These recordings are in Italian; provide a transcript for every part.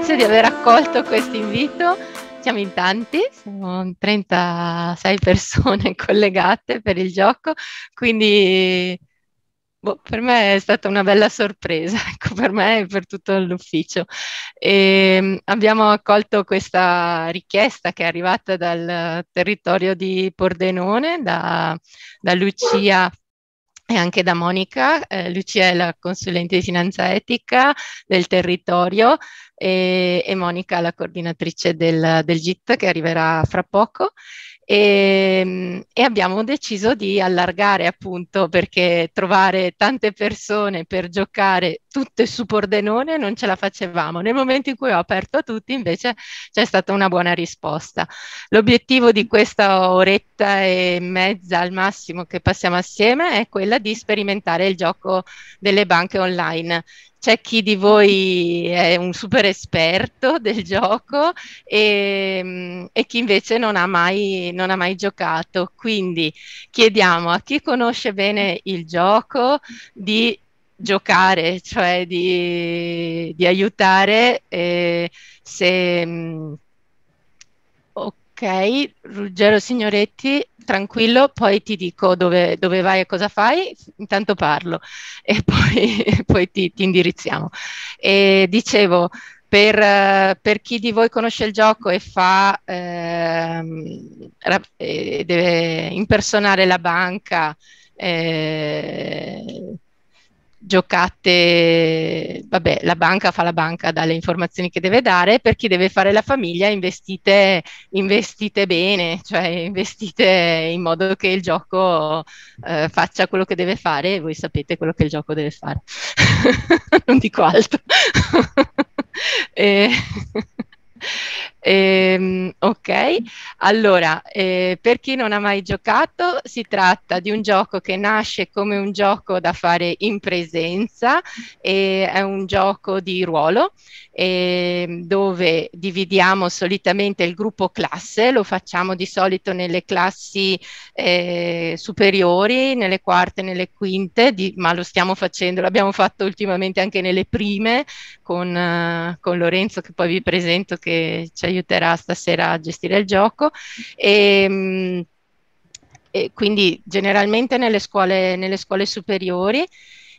Grazie di aver accolto questo invito. Siamo in tanti, siamo 36 persone collegate per il gioco, quindi boh, per me è stata una bella sorpresa, ecco, per me e per tutto l'ufficio. E ehm, abbiamo accolto questa richiesta che è arrivata dal territorio di Pordenone, da, da Lucia e anche da Monica. Eh, Lucia è la consulente di finanza etica del territorio e, e Monica la coordinatrice del, del GIT che arriverà fra poco. E, ehm, e, abbiamo deciso di allargare appunto perché trovare tante persone per giocare tutte su Pordenone non ce la facevamo. Nel momento in cui ho aperto a tutti invece c'è stata una buona risposta. L'obiettivo di questa oretta e mezza al massimo che passiamo assieme è quella di sperimentare il gioco delle banche online c'è chi di voi è un super esperto del gioco e, e chi invece non ha, mai, non ha, mai, giocato. Quindi chiediamo a chi conosce bene il gioco di giocare, cioè di, di aiutare eh, se... Mm, ok, Ruggero Signoretti tranquillo, poi ti dico dove, dove vai e cosa fai, intanto parlo e poi, poi ti, ti, indirizziamo. E dicevo, per, per, chi di voi conosce il gioco e fa, ehm, deve impersonare la banca, eh, giocate, vabbè, la banca fa la banca, dalle informazioni che deve dare, per chi deve fare la famiglia investite, investite bene, cioè investite in modo che il gioco eh, faccia quello che deve fare e voi sapete quello che il gioco deve fare. non dico altro. e ehm, ok, allora, eh, per chi non ha mai giocato, si tratta di un gioco che nasce come un gioco da fare in presenza, e è un gioco di ruolo, ehm, dove dove dividiamo solitamente il gruppo classe, lo facciamo di solito nelle classi eh, superiori, nelle quarte, nelle quinte, di, ma lo stiamo facendo, l'abbiamo fatto ultimamente anche nelle prime con, eh, con, Lorenzo che poi vi presento che ci aiuterà stasera a gestire il gioco. E, ehm, mh, e quindi generalmente nelle scuole, nelle scuole superiori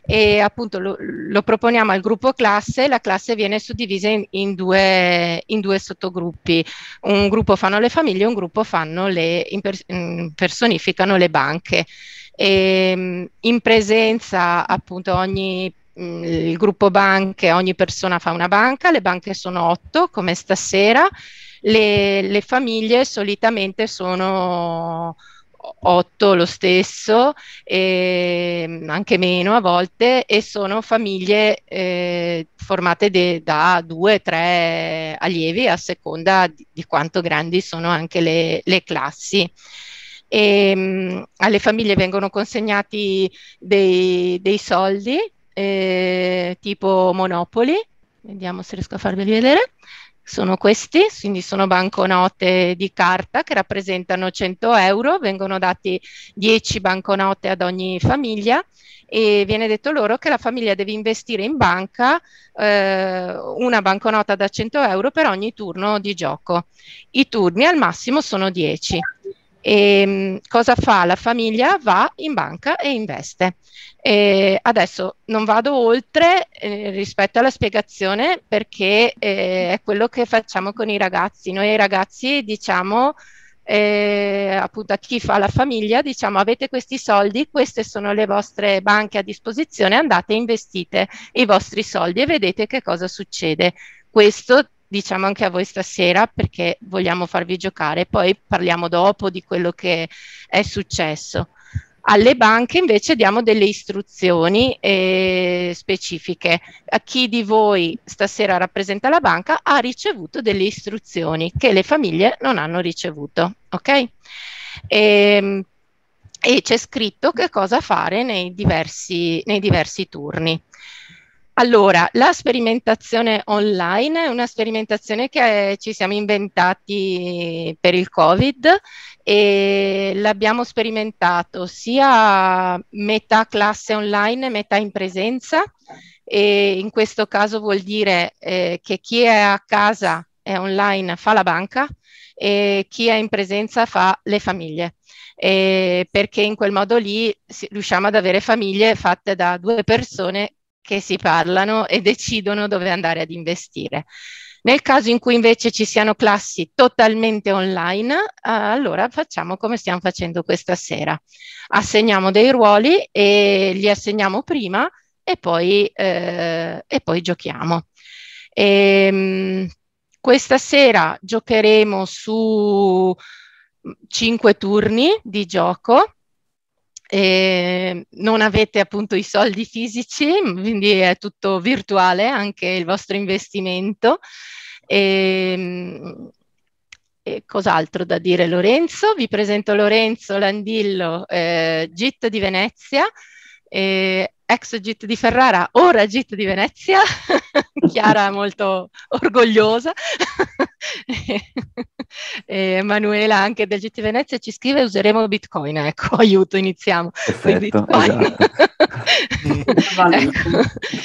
e appunto lo, lo proponiamo al gruppo classe, la classe viene suddivisa in, in, due, in due sottogruppi, un gruppo fanno le famiglie, un gruppo fanno le, mm, personificano le banche. E, ehm, in presenza appunto ogni mm, il gruppo banche, ogni persona fa una banca, le banche sono otto come stasera, le, le famiglie solitamente sono 8 lo stesso, anche meno a volte, e sono famiglie eh, formate de, da 2 tre allievi a seconda di, di, quanto grandi sono anche le, le classi. E, ehm, mh, alle famiglie vengono consegnati dei, dei soldi eh, tipo Monopoli, vediamo se riesco a farveli vedere sono questi, quindi sono banconote di carta che rappresentano 100 euro, vengono dati 10 banconote ad ogni famiglia e viene detto loro che la famiglia deve investire in banca eh, una banconota da 100 euro per ogni turno di gioco. I turni al massimo sono 10. E ehm, cosa fa la famiglia? Va in banca e investe. E eh, adesso non vado oltre eh, rispetto alla spiegazione perché eh, è quello che facciamo con i ragazzi. Noi ai ragazzi diciamo eh, appunto a chi fa la famiglia diciamo avete questi soldi, queste sono le vostre banche a disposizione, andate e investite i vostri soldi e vedete che cosa succede. Questo diciamo anche a voi stasera perché vogliamo farvi giocare, poi parliamo dopo di quello che è successo. Alle banche invece diamo delle istruzioni eh, specifiche. A chi di voi stasera rappresenta la banca ha ricevuto delle istruzioni che le famiglie non hanno ricevuto, ok? E, ehm, e c'è scritto che cosa fare nei diversi, nei diversi turni. Allora, la sperimentazione online è una sperimentazione che ci siamo inventati per il Covid e l'abbiamo sperimentato sia metà classe online, metà in presenza e in questo caso vuol dire eh, che chi è a casa è online fa la banca e chi è in presenza fa le famiglie. Eh, perché in quel modo lì si, riusciamo ad avere famiglie fatte da due persone che si parlano e decidono dove andare ad investire. Nel caso in cui invece ci siano classi totalmente online, eh, allora facciamo come stiamo facendo questa sera. Assegniamo dei ruoli e li assegniamo prima e poi, eh, e poi giochiamo. E, ehm, questa sera giocheremo su mm, cinque turni di gioco e ehm, non avete appunto i soldi fisici, quindi è tutto virtuale anche il vostro investimento. E, ehm, e cos'altro da dire Lorenzo? Vi presento Lorenzo Landillo, eh, GIT di Venezia, eh, ex GIT di Ferrara, ora GIT di Venezia, Chiara è molto orgogliosa. e Emanuela anche del GT Venezia ci scrive useremo Bitcoin, ecco, aiuto, iniziamo. Perfetto, esatto. ecco,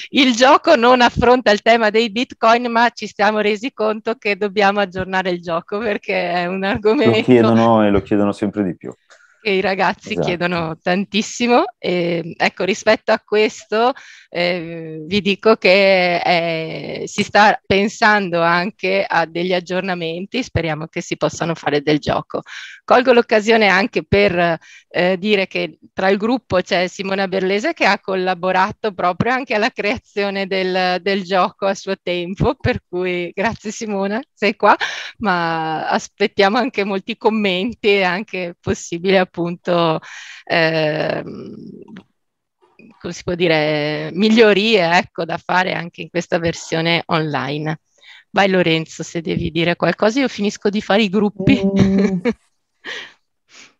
il gioco non affronta il tema dei Bitcoin, ma ci siamo resi conto che dobbiamo aggiornare il gioco perché è un argomento... Lo chiedono e lo chiedono sempre di più che i ragazzi esatto. chiedono tantissimo. E, ehm, ecco, rispetto a questo eh, vi dico che eh, si sta pensando anche a degli aggiornamenti, speriamo che si possano fare del gioco. Colgo l'occasione anche per eh, dire che tra il gruppo c'è Simona Berlese che ha collaborato proprio anche alla creazione del, del gioco a suo tempo, per cui grazie Simona, sei qua, ma aspettiamo anche molti commenti e anche possibile appunto appunto eh, come si può dire, migliorie ecco, da fare anche in questa versione online. Vai Lorenzo, se devi dire qualcosa, io finisco di fare i gruppi. Mm.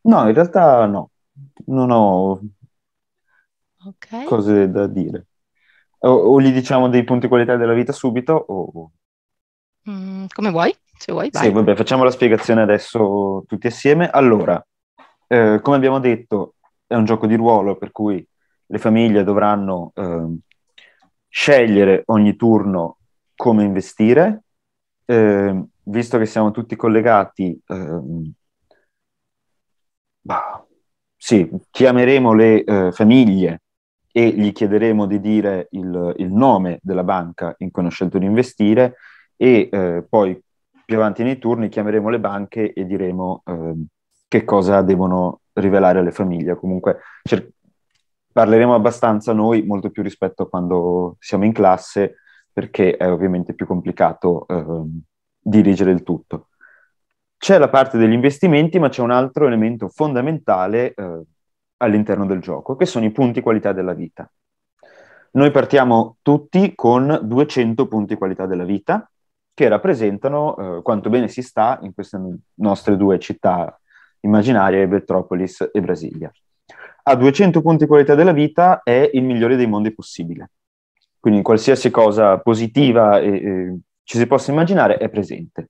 no, in realtà no, non ho okay. cose da dire. O, o, gli diciamo dei punti qualità della vita subito o... Mm, come vuoi, se vuoi. Vai. Sì, vabbè, facciamo la spiegazione adesso tutti assieme. Allora, eh, come abbiamo detto, è un gioco di ruolo per cui le famiglie dovranno eh, scegliere ogni turno come investire. Eh, visto che siamo tutti collegati, ehm, bah, sì, chiameremo le eh, famiglie e gli chiederemo di dire il, il, nome della banca in cui hanno scelto di investire e eh, poi più avanti nei turni chiameremo le banche e diremo ehm, che cosa devono rivelare alle famiglie. Comunque cer- parleremo abbastanza noi, molto più rispetto a quando siamo in classe, perché è ovviamente più complicato eh, dirigere il tutto. C'è la parte degli investimenti, ma c'è un altro elemento fondamentale eh, all'interno del gioco, che sono i punti qualità della vita. Noi partiamo tutti con 200 punti qualità della vita, che rappresentano eh, quanto bene si sta in queste nostre due città immaginaria di Petropolis e Brasilia. A 200 punti qualità della vita è il migliore dei mondi possibile. Quindi qualsiasi cosa positiva e, e ci si possa immaginare è presente.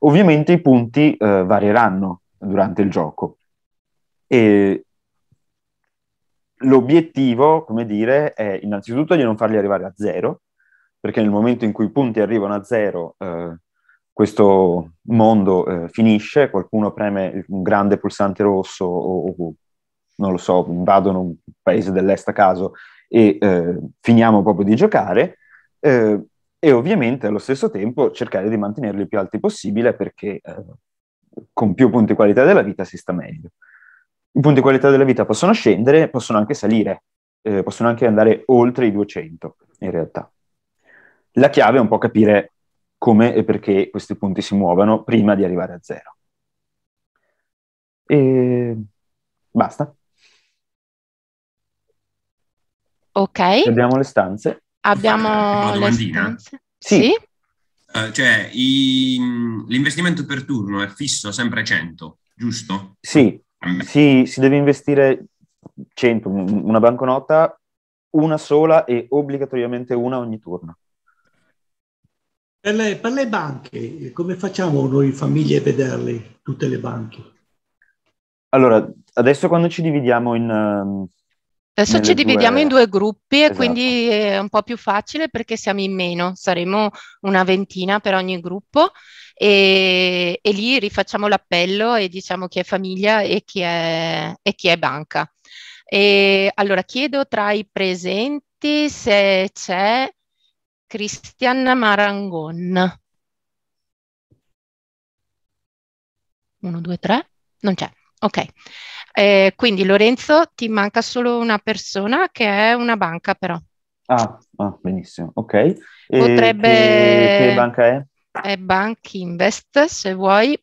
Ovviamente i punti eh, varieranno durante il gioco. E l'obiettivo, come dire, è innanzitutto di non farli arrivare a zero, perché nel momento in cui i punti arrivano a zero eh, questo mondo eh, finisce, qualcuno preme un grande pulsante rosso o, o non lo so, invadono un paese dell'est a caso e eh, finiamo proprio di giocare eh, e ovviamente allo stesso tempo cercare di mantenerli più alti possibile perché eh, con più punti qualità della vita si sta meglio. I punti qualità della vita possono scendere, possono anche salire, eh, possono anche andare oltre i 200 in realtà. La chiave è un po' capire come e perché questi punti si muovono prima di arrivare a zero. E basta. Ok. Abbiamo le stanze. Abbiamo le stanze. Sì. sì? Uh, cioè, i, l'investimento per turno è fisso, sempre 100, giusto? Sì, sì si deve investire 100, una banconota, una sola e obbligatoriamente una ogni turno. Per le, per le, banche, come facciamo noi famiglie a vederle tutte le banche? Allora, adesso quando ci dividiamo in... Ehm, adesso ci dividiamo due... in due gruppi esatto. quindi è un po' più facile perché siamo in meno, saremo una ventina per ogni gruppo e, e lì rifacciamo l'appello e diciamo chi è famiglia e chi è, e chi è banca. E, allora chiedo tra i presenti se c'è Cristian Marangon. 1, 2, 3, non c'è. Ok, eh, quindi Lorenzo ti manca solo una persona che è una banca però. Ah, ah benissimo, ok. E Potrebbe... Che, che, banca è? È Bank Invest, se vuoi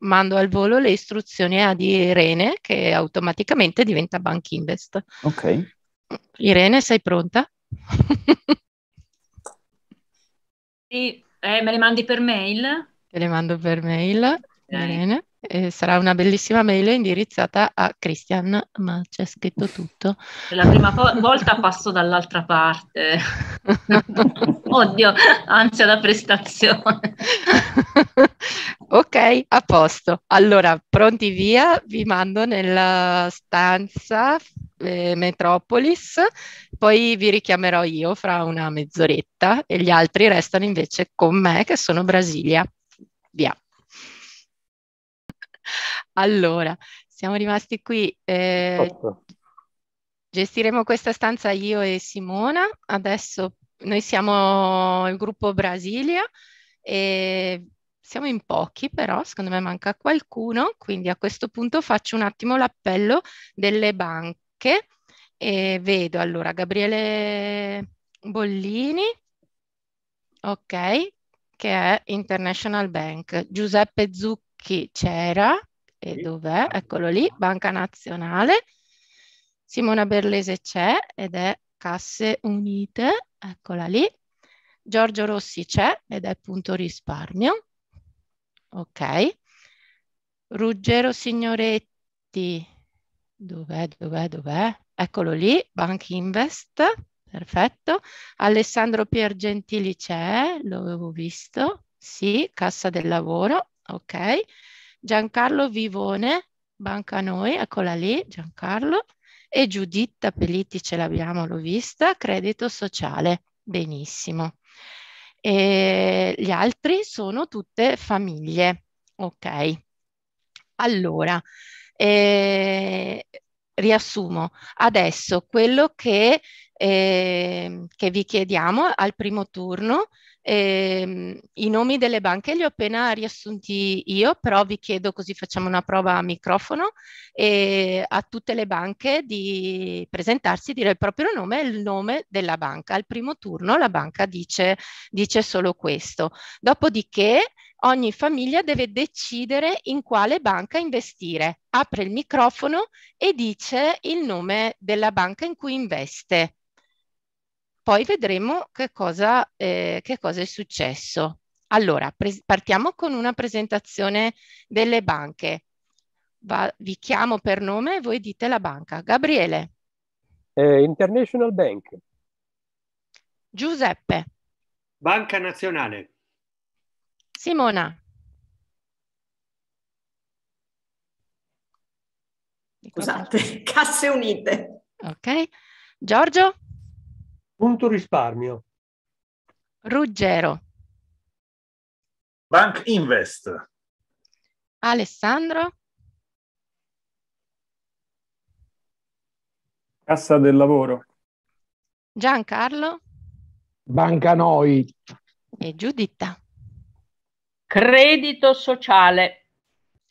mando al volo le istruzioni ad Irene che automaticamente diventa Bank Invest. Ok. Irene, sei pronta? Sì, eh, me le mandi per mail? Te le mando per mail, okay. bene eh, sarà una bellissima mail indirizzata a Christian, ma c'è scritto tutto. Per la prima po- volta passo dall'altra parte. Oddio, ansia da prestazione. ok, a posto. Allora, pronti via, vi mando nella stanza eh, Metropolis, poi vi richiamerò io fra una mezz'oretta e gli altri restano invece con me che sono Brasilia. Via. Allora, siamo rimasti qui. Eh, gestiremo questa stanza io e Simona. Adesso noi siamo il gruppo Brasilia e siamo in pochi, però secondo me manca qualcuno, quindi a questo punto faccio un attimo l'appello delle banche e vedo allora Gabriele Bollini, ok, che è International Bank, Giuseppe Zucchi c'era, e dov'è? Eccolo lì, Banca Nazionale. Simona Berlese c'è ed è Casse Unite, eccola lì. Giorgio Rossi c'è ed è punto risparmio. Ok. Ruggero Signoretti, dov'è, dov'è, dov'è? Eccolo lì, Bank Invest, perfetto. Alessandro Pier Gentili c'è, l'avevo visto, sì, Cassa del Lavoro, ok. Giancarlo Vivone, Banca Noi, eccola lì, Giancarlo, e Giuditta Pellitti, ce l'abbiamo, l'ho vista, Credito Sociale, benissimo. E gli altri sono tutte famiglie, ok. Allora, eh, riassumo, adesso quello che, eh, che vi chiediamo al primo turno eh, I nomi delle banche li ho appena riassunti io, però vi chiedo così facciamo una prova a microfono eh, a tutte le banche di presentarsi, dire il proprio nome e il nome della banca. Al primo turno la banca dice, dice solo questo. Dopodiché ogni famiglia deve decidere in quale banca investire. Apre il microfono e dice il nome della banca in cui investe poi vedremo che cosa, eh, che cosa è successo. Allora, partiamo con una presentazione delle banche. Va vi chiamo per nome e voi dite la banca. Gabriele. Eh, International Bank. Giuseppe. Banca Nazionale. Simona. Scusate, Casse Unite. Ok. Giorgio? Punto risparmio. Ruggero. Bank Invest. Alessandro. Cassa del lavoro. Giancarlo. Banca Noi. E Giuditta. Credito sociale.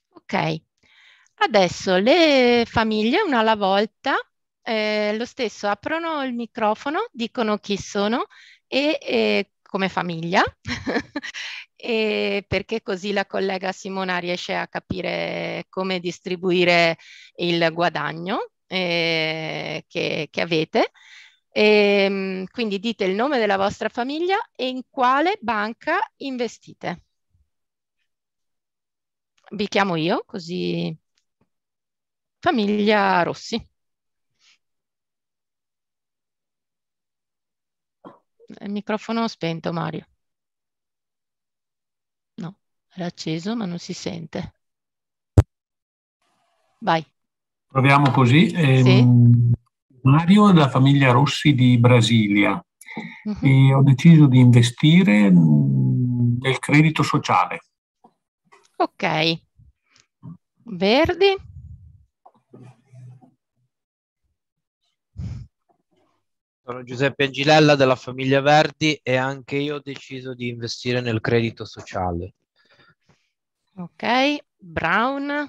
Ok. Adesso le famiglie una alla volta eh, lo stesso, aprono il microfono, dicono chi sono e, e come famiglia, perché così la collega Simona riesce a capire come distribuire il guadagno eh, che, che avete. E, ehm, quindi dite il nome della vostra famiglia e in quale banca investite. Vi chiamo io, così famiglia Rossi. il microfono spento Mario. No, era acceso ma non si sente. Vai. Proviamo così. Eh, sì. Mario della famiglia Rossi di Brasilia. Uh mhm. -huh. E ho deciso di investire mm, nel credito sociale. Ok. Verdi? Sono Giuseppe Angilella della famiglia Verdi e anche io ho deciso di investire nel credito sociale. Ok, Brown.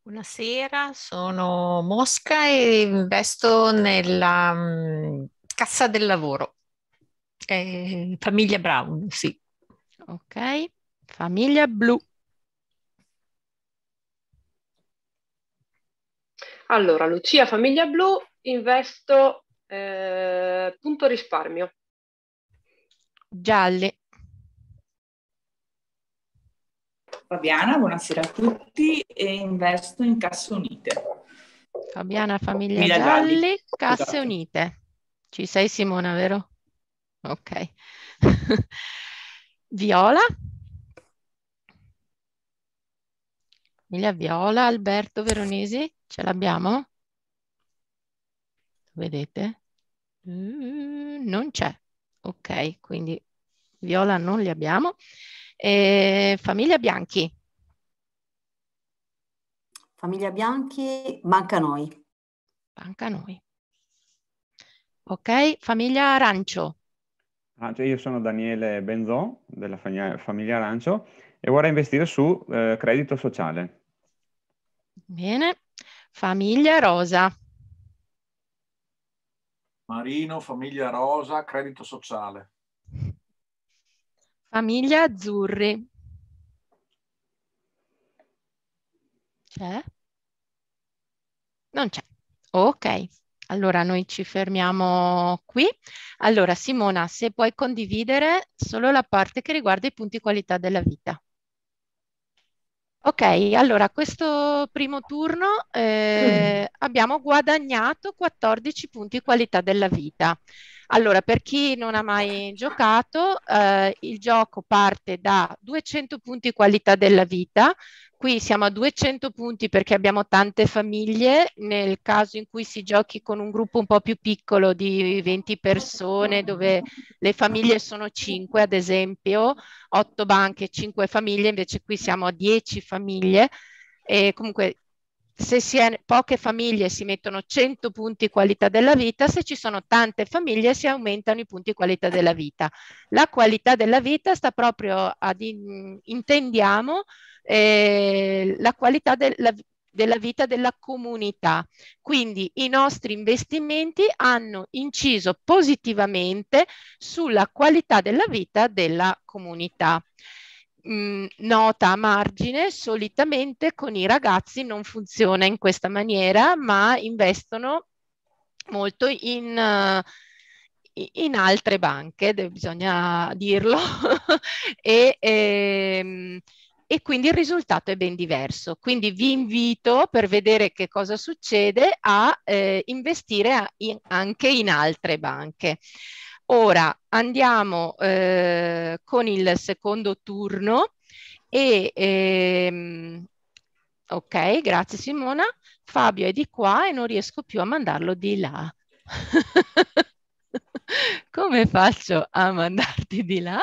Buonasera, sono Mosca e investo nella um, Cassa del Lavoro. Eh, famiglia Brown, sì. Ok, famiglia blu. Allora, Lucia, famiglia blu, investo eh, punto risparmio. Gialli. Fabiana, buonasera a tutti e investo in Casse Unite. Fabiana, famiglia Gialli, Gialli, Casse esatto. Unite. Ci sei Simona, vero? Ok. Viola? Famiglia Viola, Alberto Veronesi, ce l'abbiamo? vedete? Mm, non c'è. Ok, quindi viola non li abbiamo. E famiglia Bianchi. Famiglia Bianchi, manca noi. Manca noi. Ok, famiglia Arancio. Ah, cioè io sono Daniele Benzò della famiglia, famiglia Arancio e vorrei investire su eh, credito sociale. Bene, famiglia Rosa. Marino, famiglia rosa, credito sociale. Famiglia azzurri. C'è? Non c'è. Ok, allora noi ci fermiamo qui. Allora Simona, se puoi condividere solo la parte che riguarda i punti qualità della vita. Ok, allora questo primo turno mm. eh, mm. abbiamo guadagnato 14 punti qualità della vita. Allora, per chi non ha mai giocato, eh, il gioco parte da 200 punti qualità della vita qui siamo a 200 punti perché abbiamo tante famiglie, nel caso in cui si giochi con un gruppo un po' più piccolo di 20 persone dove le famiglie sono 5 ad esempio, 8 banche, 5 famiglie, invece qui siamo a 10 famiglie e comunque se si è poche famiglie si mettono 100 punti qualità della vita, se ci sono tante famiglie si aumentano i punti qualità della vita. La qualità della vita sta proprio ad in, intendiamo eh, la qualità della, della vita della comunità. Quindi i nostri investimenti hanno inciso positivamente sulla qualità della vita della comunità. Mm, nota a margine, solitamente con i ragazzi non funziona in questa maniera, ma investono molto in, uh, in altre banche, bisogna dirlo, e, e ehm, e quindi il risultato è ben diverso. Quindi vi invito per vedere che cosa succede a eh, investire a, in, anche in altre banche. Ora andiamo eh, con il secondo turno e ehm, ok, grazie Simona. Fabio è di qua e non riesco più a mandarlo di là. Come faccio a mandarti di là?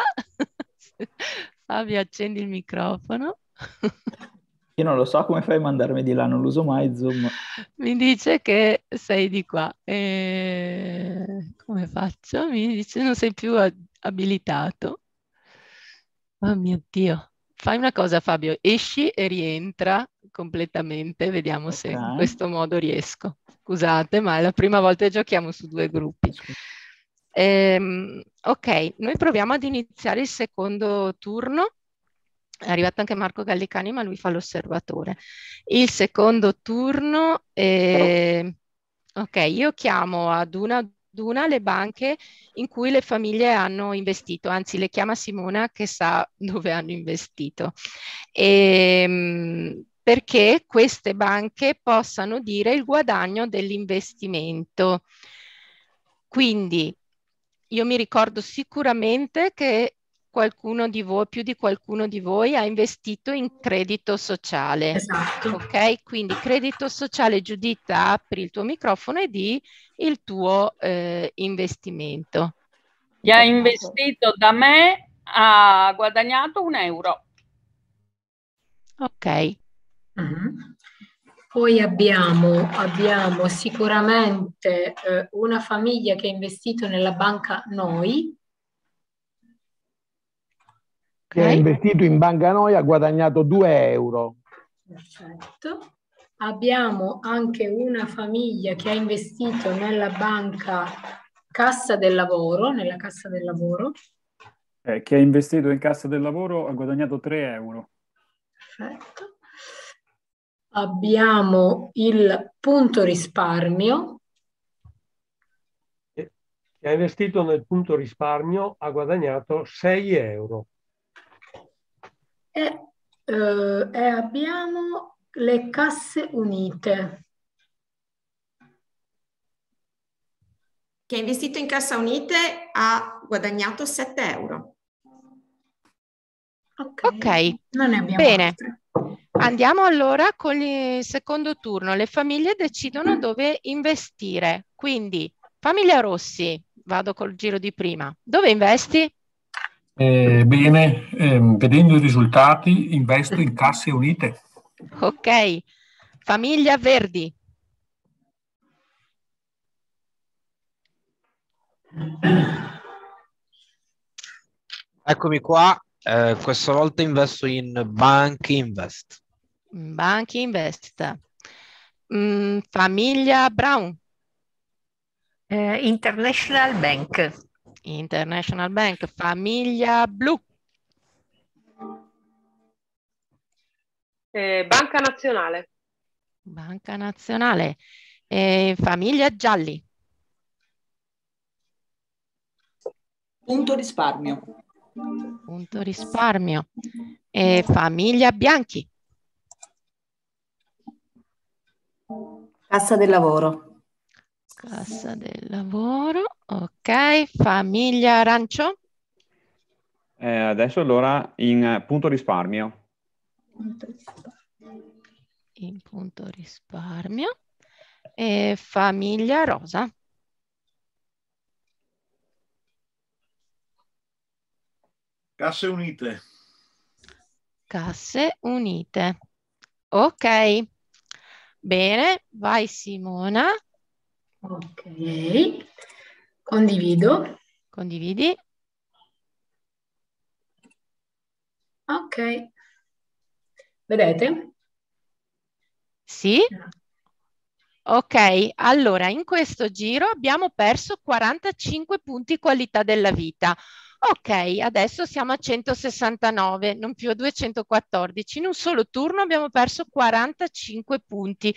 Fabio, accendi il microfono. Io non lo so come fai a mandarmi di là, non lo uso mai Zoom. Mi dice che sei di qua. E... Come faccio? Mi dice che non sei più abilitato. Oh mio Dio. Fai una cosa Fabio, esci e rientra completamente, vediamo okay. se in questo modo riesco. Scusate, ma è la prima volta che giochiamo su due gruppi. Scusa. Ehm, ok, noi proviamo ad iniziare il secondo turno. È arrivato anche Marco Gallicani, ma lui fa l'osservatore. Il secondo turno, eh, ok, io chiamo ad una ad una le banche in cui le famiglie hanno investito, anzi le chiama Simona che sa dove hanno investito. E, ehm, perché queste banche possano dire il guadagno dell'investimento. Quindi io mi ricordo sicuramente che qualcuno di voi, più di qualcuno di voi, ha investito in credito sociale. Esatto. Ok, quindi credito sociale, Giuditta, apri il tuo microfono e di il tuo eh, investimento. Chi ha investito da me ha guadagnato un euro. Ok. Mm -hmm. Poi abbiamo, abbiamo sicuramente eh, una famiglia che ha investito nella banca Noi. Che ha investito in banca Noi ha guadagnato 2 euro. Perfetto. Abbiamo anche una famiglia che ha investito nella banca Cassa del Lavoro, nella Cassa del Lavoro. Eh, che ha investito in Cassa del Lavoro ha guadagnato 3 euro. Perfetto abbiamo il punto risparmio. Chi ha investito nel punto risparmio ha guadagnato 6 euro. E, eh, e abbiamo le casse unite. Chi ha investito in Cassa Unite ha guadagnato 7 euro. Ok, okay. non ne abbiamo bene. Altre. Andiamo allora con il secondo turno. Le famiglie decidono mm. dove investire. Quindi, famiglia Rossi, vado col giro di prima. Dove investi? Eh, bene, ehm, vedendo i risultati, investo in casse unite. Ok. Famiglia Verdi. Eccomi qua, eh, questa volta investo in Bank Invest. Bank Invest. Mm, famiglia Brown. Eh, International Bank. International Bank. Famiglia Blu. Eh, Banca Nazionale. Banca Nazionale. Eh, famiglia Gialli. Punto risparmio. Punto risparmio. E famiglia Bianchi. Cassa del lavoro. Cassa del lavoro, ok. Famiglia Arancio. Eh, adesso allora in eh, punto risparmio. In punto risparmio. E famiglia Rosa. Casse unite. Casse unite. Ok. Bene, vai Simona. Ok. Condivido. Condividi. Ok. Vedete? Sì. Ok, allora in questo giro abbiamo perso 45 punti qualità della vita. Ok, adesso siamo a 169, non più a 214. In un solo turno abbiamo perso 45 punti.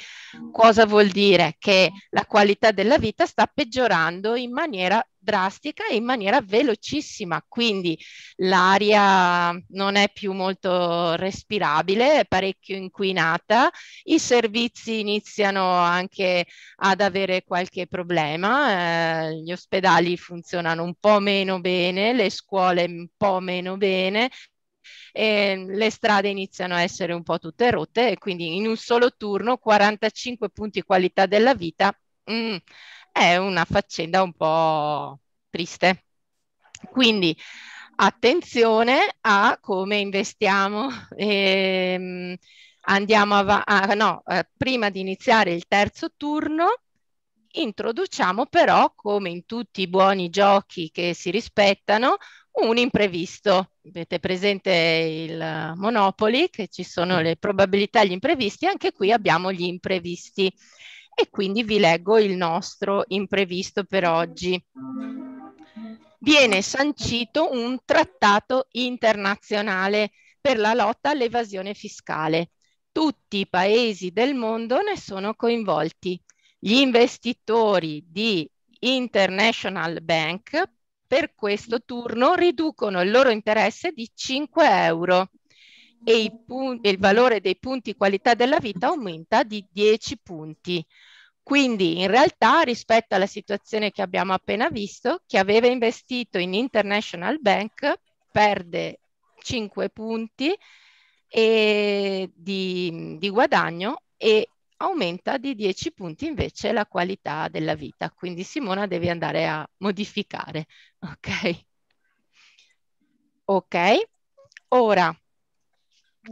Cosa vuol dire? Che la qualità della vita sta peggiorando in maniera drastica e in maniera velocissima, quindi l'aria non è più molto respirabile, è parecchio inquinata, i servizi iniziano anche ad avere qualche problema, eh, gli ospedali funzionano un po' meno bene, le scuole un po' meno bene, e le strade iniziano a essere un po' tutte rotte e quindi in un solo turno 45 punti qualità della vita. Mm, è una faccenda un po' triste. Quindi attenzione a come investiamo. Ehm, andiamo avanti, ah, no, eh, prima di iniziare il terzo turno introduciamo però, come in tutti i buoni giochi che si rispettano, un imprevisto. Avete presente il Monopoli, che ci sono le probabilità, gli imprevisti, anche qui abbiamo gli imprevisti e quindi vi leggo il nostro imprevisto per oggi. Viene sancito un trattato internazionale per la lotta all'evasione fiscale. Tutti i paesi del mondo ne sono coinvolti. Gli investitori di International Bank per questo turno riducono il loro interesse di 5 euro e punti, il valore dei punti qualità della vita aumenta di 10 punti. Quindi in realtà rispetto alla situazione che abbiamo appena visto, chi aveva investito in International Bank perde 5 punti di, di guadagno e aumenta di 10 punti invece la qualità della vita. Quindi Simona devi andare a modificare. Ok. Ok. Ora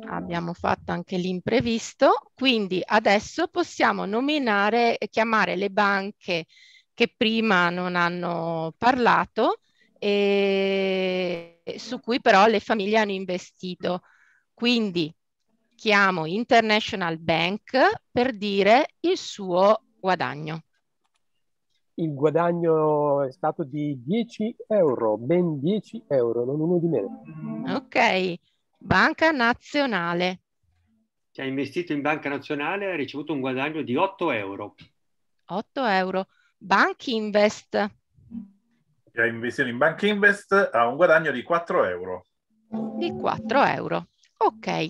abbiamo fatto anche l'imprevisto, quindi adesso possiamo nominare e chiamare le banche che prima non hanno parlato e su cui però le famiglie hanno investito. Quindi chiamo International Bank per dire il suo guadagno. Il guadagno è stato di 10 euro, ben 10 euro, non uno di meno. Ok Banca Nazionale. Che ha investito in Banca Nazionale e ha ricevuto un guadagno di 8 euro. 8 euro. Bank Invest. Che ha investito in Bank Invest ha un guadagno di 4 euro. Di 4 euro. Ok.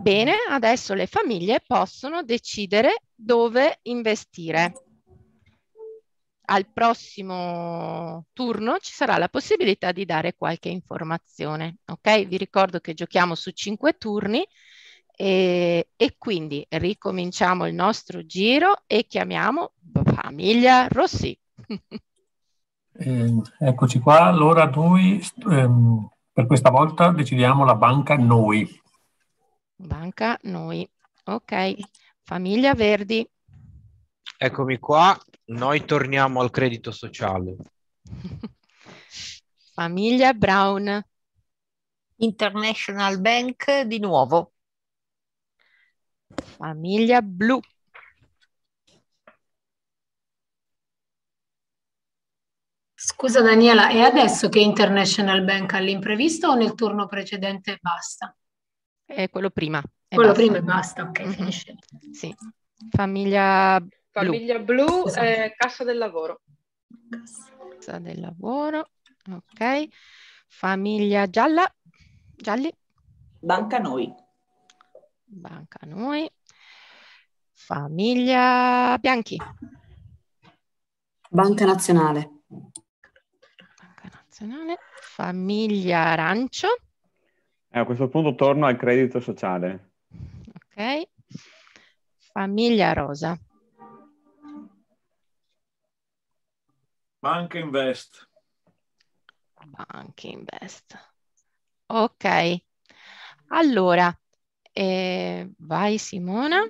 Bene, adesso le famiglie possono decidere dove investire al prossimo turno ci sarà la possibilità di dare qualche informazione. Ok? Vi ricordo che giochiamo su cinque turni e, e quindi ricominciamo il nostro giro e chiamiamo famiglia Rossi. Eh, eccoci qua, allora noi ehm, per questa volta decidiamo la banca noi. Banca noi, ok. Famiglia Verdi. Eccomi qua, noi torniamo al credito sociale. Famiglia Brown. International Bank di nuovo. Famiglia blu. Scusa Daniela, è adesso che International Bank all'imprevisto o nel turno precedente e basta? È quello prima. È quello basta. prima e basta, ok, mm -hmm. finisce. Sì. Famiglia Famiglia blu, blu eh, esatto. eh, cassa del lavoro. Cassa del lavoro, ok. Famiglia gialla, gialli. Banca noi. Banca noi. Famiglia bianchi. Banca nazionale. Banca nazionale. Famiglia arancio. Eh, a questo punto torno al credito sociale. Ok. Famiglia rosa. Banca Invest. Banca Invest. Ok, allora, eh, vai Simona.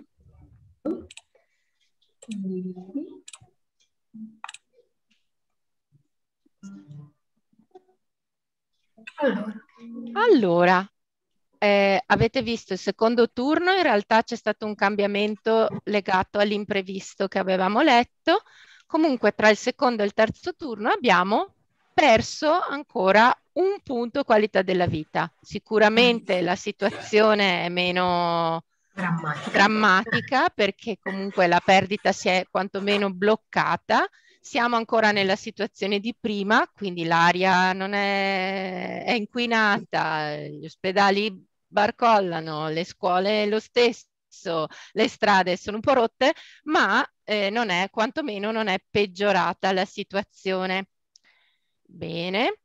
Allora, allora eh, avete visto il secondo turno, in realtà c'è stato un cambiamento legato all'imprevisto che avevamo letto, Comunque tra il secondo e il terzo turno abbiamo perso ancora un punto qualità della vita. Sicuramente la situazione è meno drammatica, drammatica perché comunque la perdita si è quantomeno bloccata. Siamo ancora nella situazione di prima, quindi l'aria non è, è inquinata, gli ospedali barcollano, le scuole lo stesso adesso le strade sono un po' rotte, ma eh, non è, quantomeno non è peggiorata la situazione. Bene,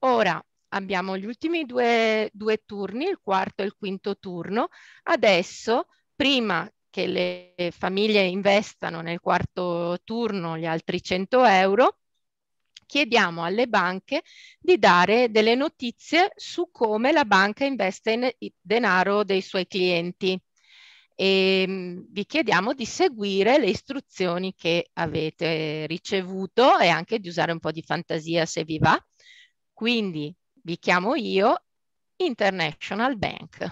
ora abbiamo gli ultimi due, due turni, il quarto e il quinto turno. Adesso, prima che le famiglie investano nel quarto turno gli altri 100 euro, chiediamo alle banche di dare delle notizie su come la banca investe in denaro dei suoi clienti e ehm, vi chiediamo di seguire le istruzioni che avete ricevuto e anche di usare un po' di fantasia se vi va. Quindi vi chiamo io International Bank.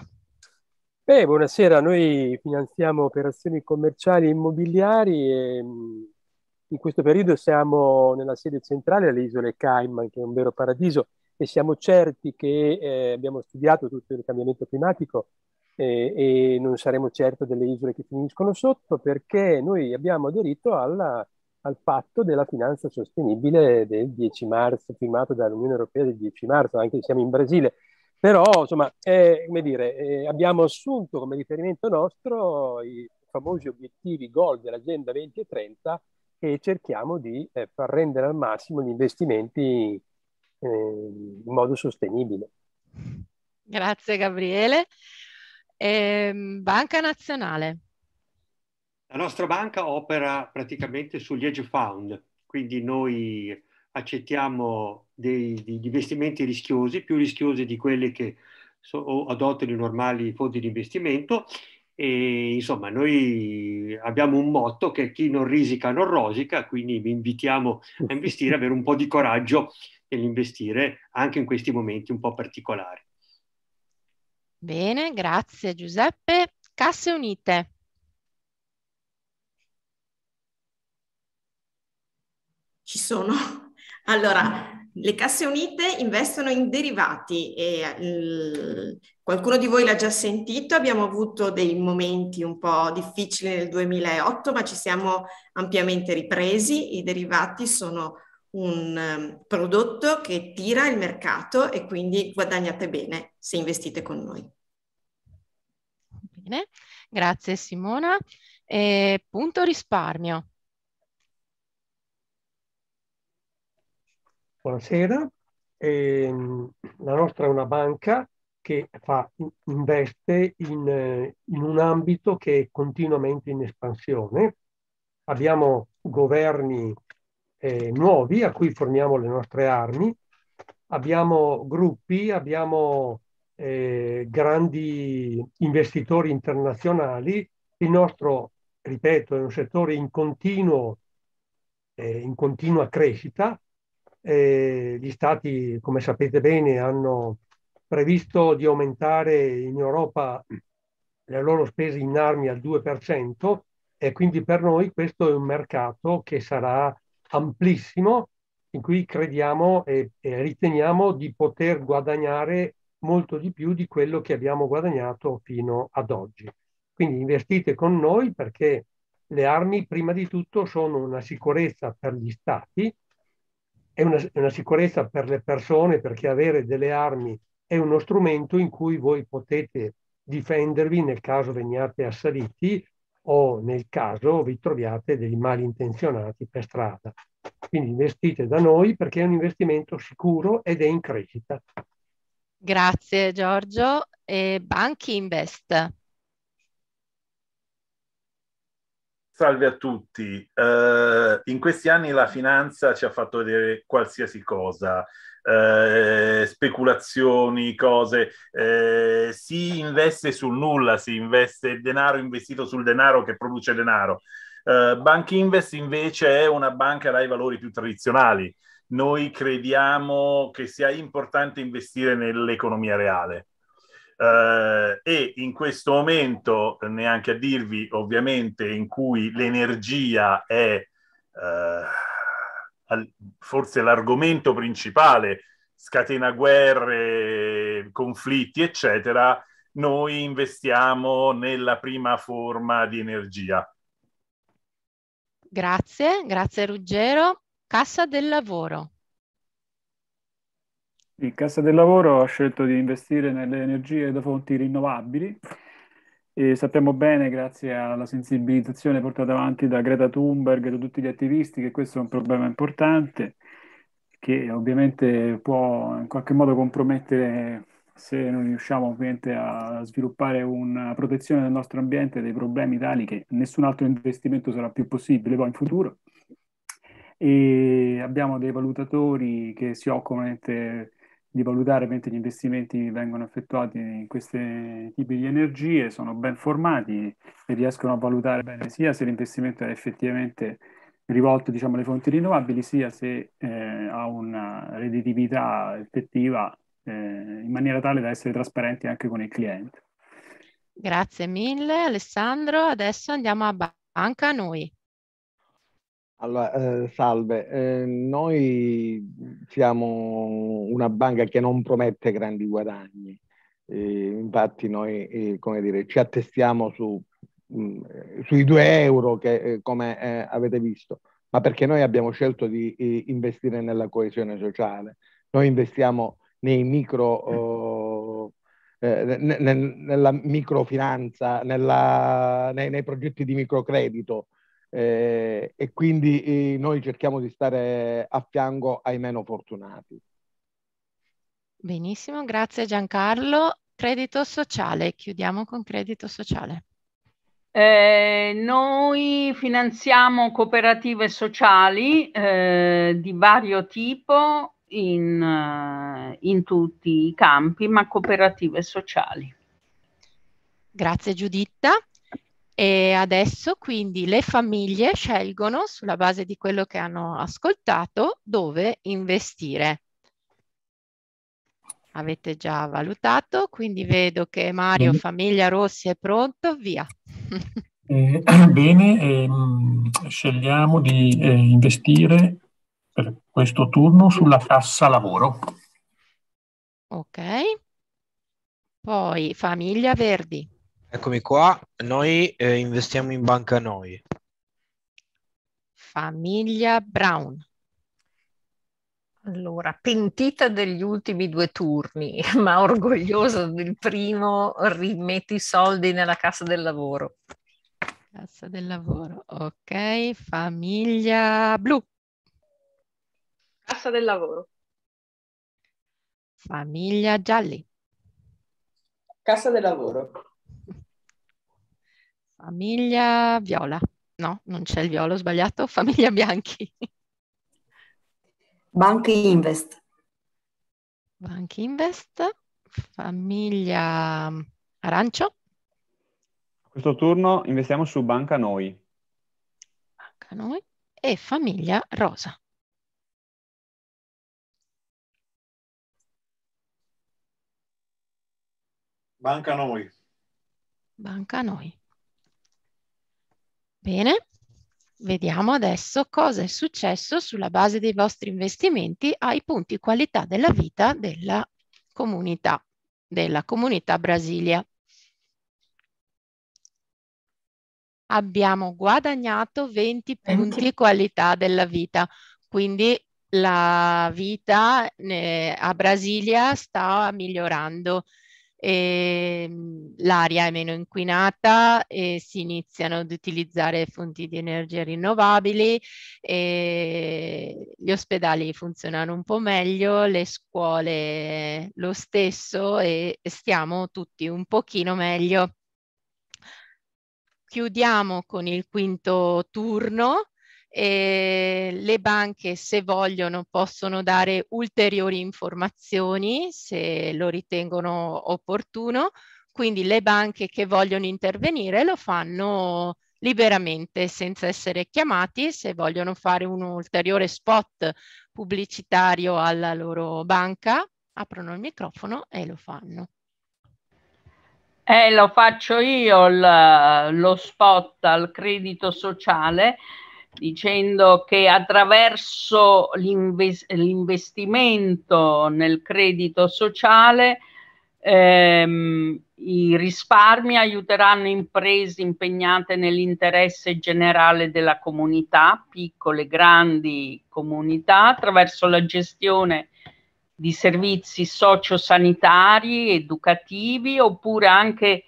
Eh, buonasera, noi finanziamo operazioni commerciali e immobiliari e mm, in questo periodo siamo nella sede centrale alle isole Cayman, che è un vero paradiso, e siamo certi che eh, abbiamo studiato tutto il cambiamento climatico e, e non saremo certo delle isole che finiscono sotto perché noi abbiamo aderito alla, al patto della finanza sostenibile del 10 marzo, firmato dall'Unione Europea del 10 marzo, anche se siamo in Brasile. Però, insomma, eh, dire, eh, abbiamo assunto come riferimento nostro i famosi obiettivi goal dell'Agenda 2030 e cerchiamo di eh, far rendere al massimo gli investimenti eh, in modo sostenibile. Grazie Gabriele. Ehm, banca Nazionale. La nostra banca opera praticamente sugli hedge fund, quindi noi accettiamo degli investimenti rischiosi, più rischiosi di quelli che so, adottano i normali fondi di investimento e insomma noi abbiamo un motto che chi non risica non rosica, quindi vi invitiamo a investire, avere un po' di coraggio nell'investire anche in questi momenti un po' particolari. Bene, grazie Giuseppe. Casse unite. Ci sono. Allora, le casse unite investono in derivati e eh, qualcuno di voi l'ha già sentito, abbiamo avuto dei momenti un po' difficili nel 2008, ma ci siamo ampiamente ripresi. I derivati sono un ehm, prodotto che tira il mercato e quindi guadagnate bene se investite con noi. Bene, grazie Simona. E eh, punto risparmio. Buonasera, eh, la nostra è una banca che fa, investe in, in un ambito che è continuamente in espansione. Abbiamo governi eh, nuovi a cui forniamo le nostre armi, abbiamo gruppi, abbiamo eh, grandi investitori internazionali. Il nostro, ripeto, è un settore in, continuo, eh, in continua crescita. Eh, gli stati, come sapete bene, hanno previsto di aumentare in Europa le loro spese in armi al 2% e quindi per noi questo è un mercato che sarà amplissimo in cui crediamo e, e riteniamo di poter guadagnare molto di più di quello che abbiamo guadagnato fino ad oggi. Quindi investite con noi perché le armi prima di tutto sono una sicurezza per gli stati, è una, una sicurezza per le persone perché avere delle armi è uno strumento in cui voi potete difendervi nel caso veniate assaliti o nel caso vi troviate dei malintenzionati per strada. Quindi investite da noi perché è un investimento sicuro ed è in crescita. Grazie Giorgio. E Banchi Invest. Salve a tutti. Uh, in questi anni la finanza ci ha fatto vedere qualsiasi cosa, uh, speculazioni, cose. Uh, si investe sul nulla, si investe denaro investito sul denaro che produce denaro. Uh, Bank Invest invece è una banca dai valori più tradizionali noi crediamo che sia importante investire nell'economia reale. Uh, e in questo momento, neanche a dirvi ovviamente, in cui l'energia è uh, forse l'argomento principale, scatena guerre, conflitti, eccetera, noi investiamo nella prima forma di energia. Grazie, grazie Ruggero. Cassa del lavoro. Il Cassa del Lavoro ha scelto di investire nelle energie da fonti rinnovabili e sappiamo bene, grazie alla sensibilizzazione portata avanti da Greta Thunberg e da tutti gli attivisti, che questo è un problema importante che ovviamente può in qualche modo compromettere se non riusciamo ovviamente a sviluppare una protezione del nostro ambiente dei problemi tali che nessun altro investimento sarà più possibile poi in futuro e abbiamo dei valutatori che si occupano di valutare mentre gli investimenti vengono effettuati in questi tipi di energie, sono ben formati e riescono a valutare bene sia se l'investimento è effettivamente rivolto diciamo, alle fonti rinnovabili, sia se eh, ha una redditività effettiva eh, in maniera tale da essere trasparenti anche con il cliente. Grazie mille Alessandro, adesso andiamo a banca noi. Allora, eh, salve, eh, noi siamo una banca che non promette grandi guadagni, eh, infatti noi eh, come dire, ci attestiamo su, mh, mm, sui 2 euro che, eh, come eh, avete visto, ma perché noi abbiamo scelto di investire nella coesione sociale, noi investiamo nei micro... Oh, Nel, nella microfinanza, nella, nei, nei progetti di microcredito, eh, e quindi eh, noi cerchiamo di stare a fianco ai meno fortunati. Benissimo, grazie Giancarlo. Credito sociale, chiudiamo con credito sociale. Eh, noi finanziamo cooperative sociali eh, di vario tipo in, eh, in tutti i campi, ma cooperative sociali. Grazie Giuditta. E adesso quindi le famiglie scelgono sulla base di quello che hanno ascoltato dove investire. Avete già valutato, quindi vedo che Mario Famiglia Rossi è pronto, via. Eh, bene, ehm, scegliamo di eh, investire per questo turno sulla cassa lavoro. Ok, poi famiglia Verdi. Eccomi qua, noi eh, investiamo in banca noi. Famiglia Brown. Allora, pentita degli ultimi due turni, ma orgogliosa del primo, rimetti i soldi nella cassa del lavoro. Cassa del lavoro, ok. Famiglia blu. Cassa del lavoro. Famiglia gialli. Cassa del lavoro. Famiglia viola. No, non c'è il viola, ho sbagliato. Famiglia bianchi. Banca Invest. Banca Invest. Famiglia arancio. Questo turno investiamo su Banca Noi. Banca Noi e famiglia rosa. Banca Noi. Banca Noi. Bene, vediamo adesso cosa è successo sulla base dei vostri investimenti ai punti qualità della vita della comunità, della comunità Brasilia. Abbiamo guadagnato 20 punti qualità della vita, quindi la vita eh, a Brasilia sta migliorando Ehm, l'aria è meno inquinata e si iniziano ad utilizzare fonti di energia rinnovabili, gli ospedali funzionano un po' meglio, le scuole lo stesso e stiamo tutti un pochino meglio. Chiudiamo con il quinto turno e ehm, le banche, se vogliono, possono dare ulteriori informazioni se lo ritengono opportuno. Quindi le banche che vogliono intervenire lo fanno liberamente senza essere chiamati se vogliono fare un ulteriore spot pubblicitario alla loro banca aprono il microfono e lo fanno eh, lo faccio io il, lo spot al credito sociale dicendo che attraverso l'inves- l'investimento nel credito sociale ehm, i risparmi aiuteranno imprese impegnate nell'interesse generale della comunità, piccole e grandi comunità, attraverso la gestione di servizi sociosanitari, educativi oppure anche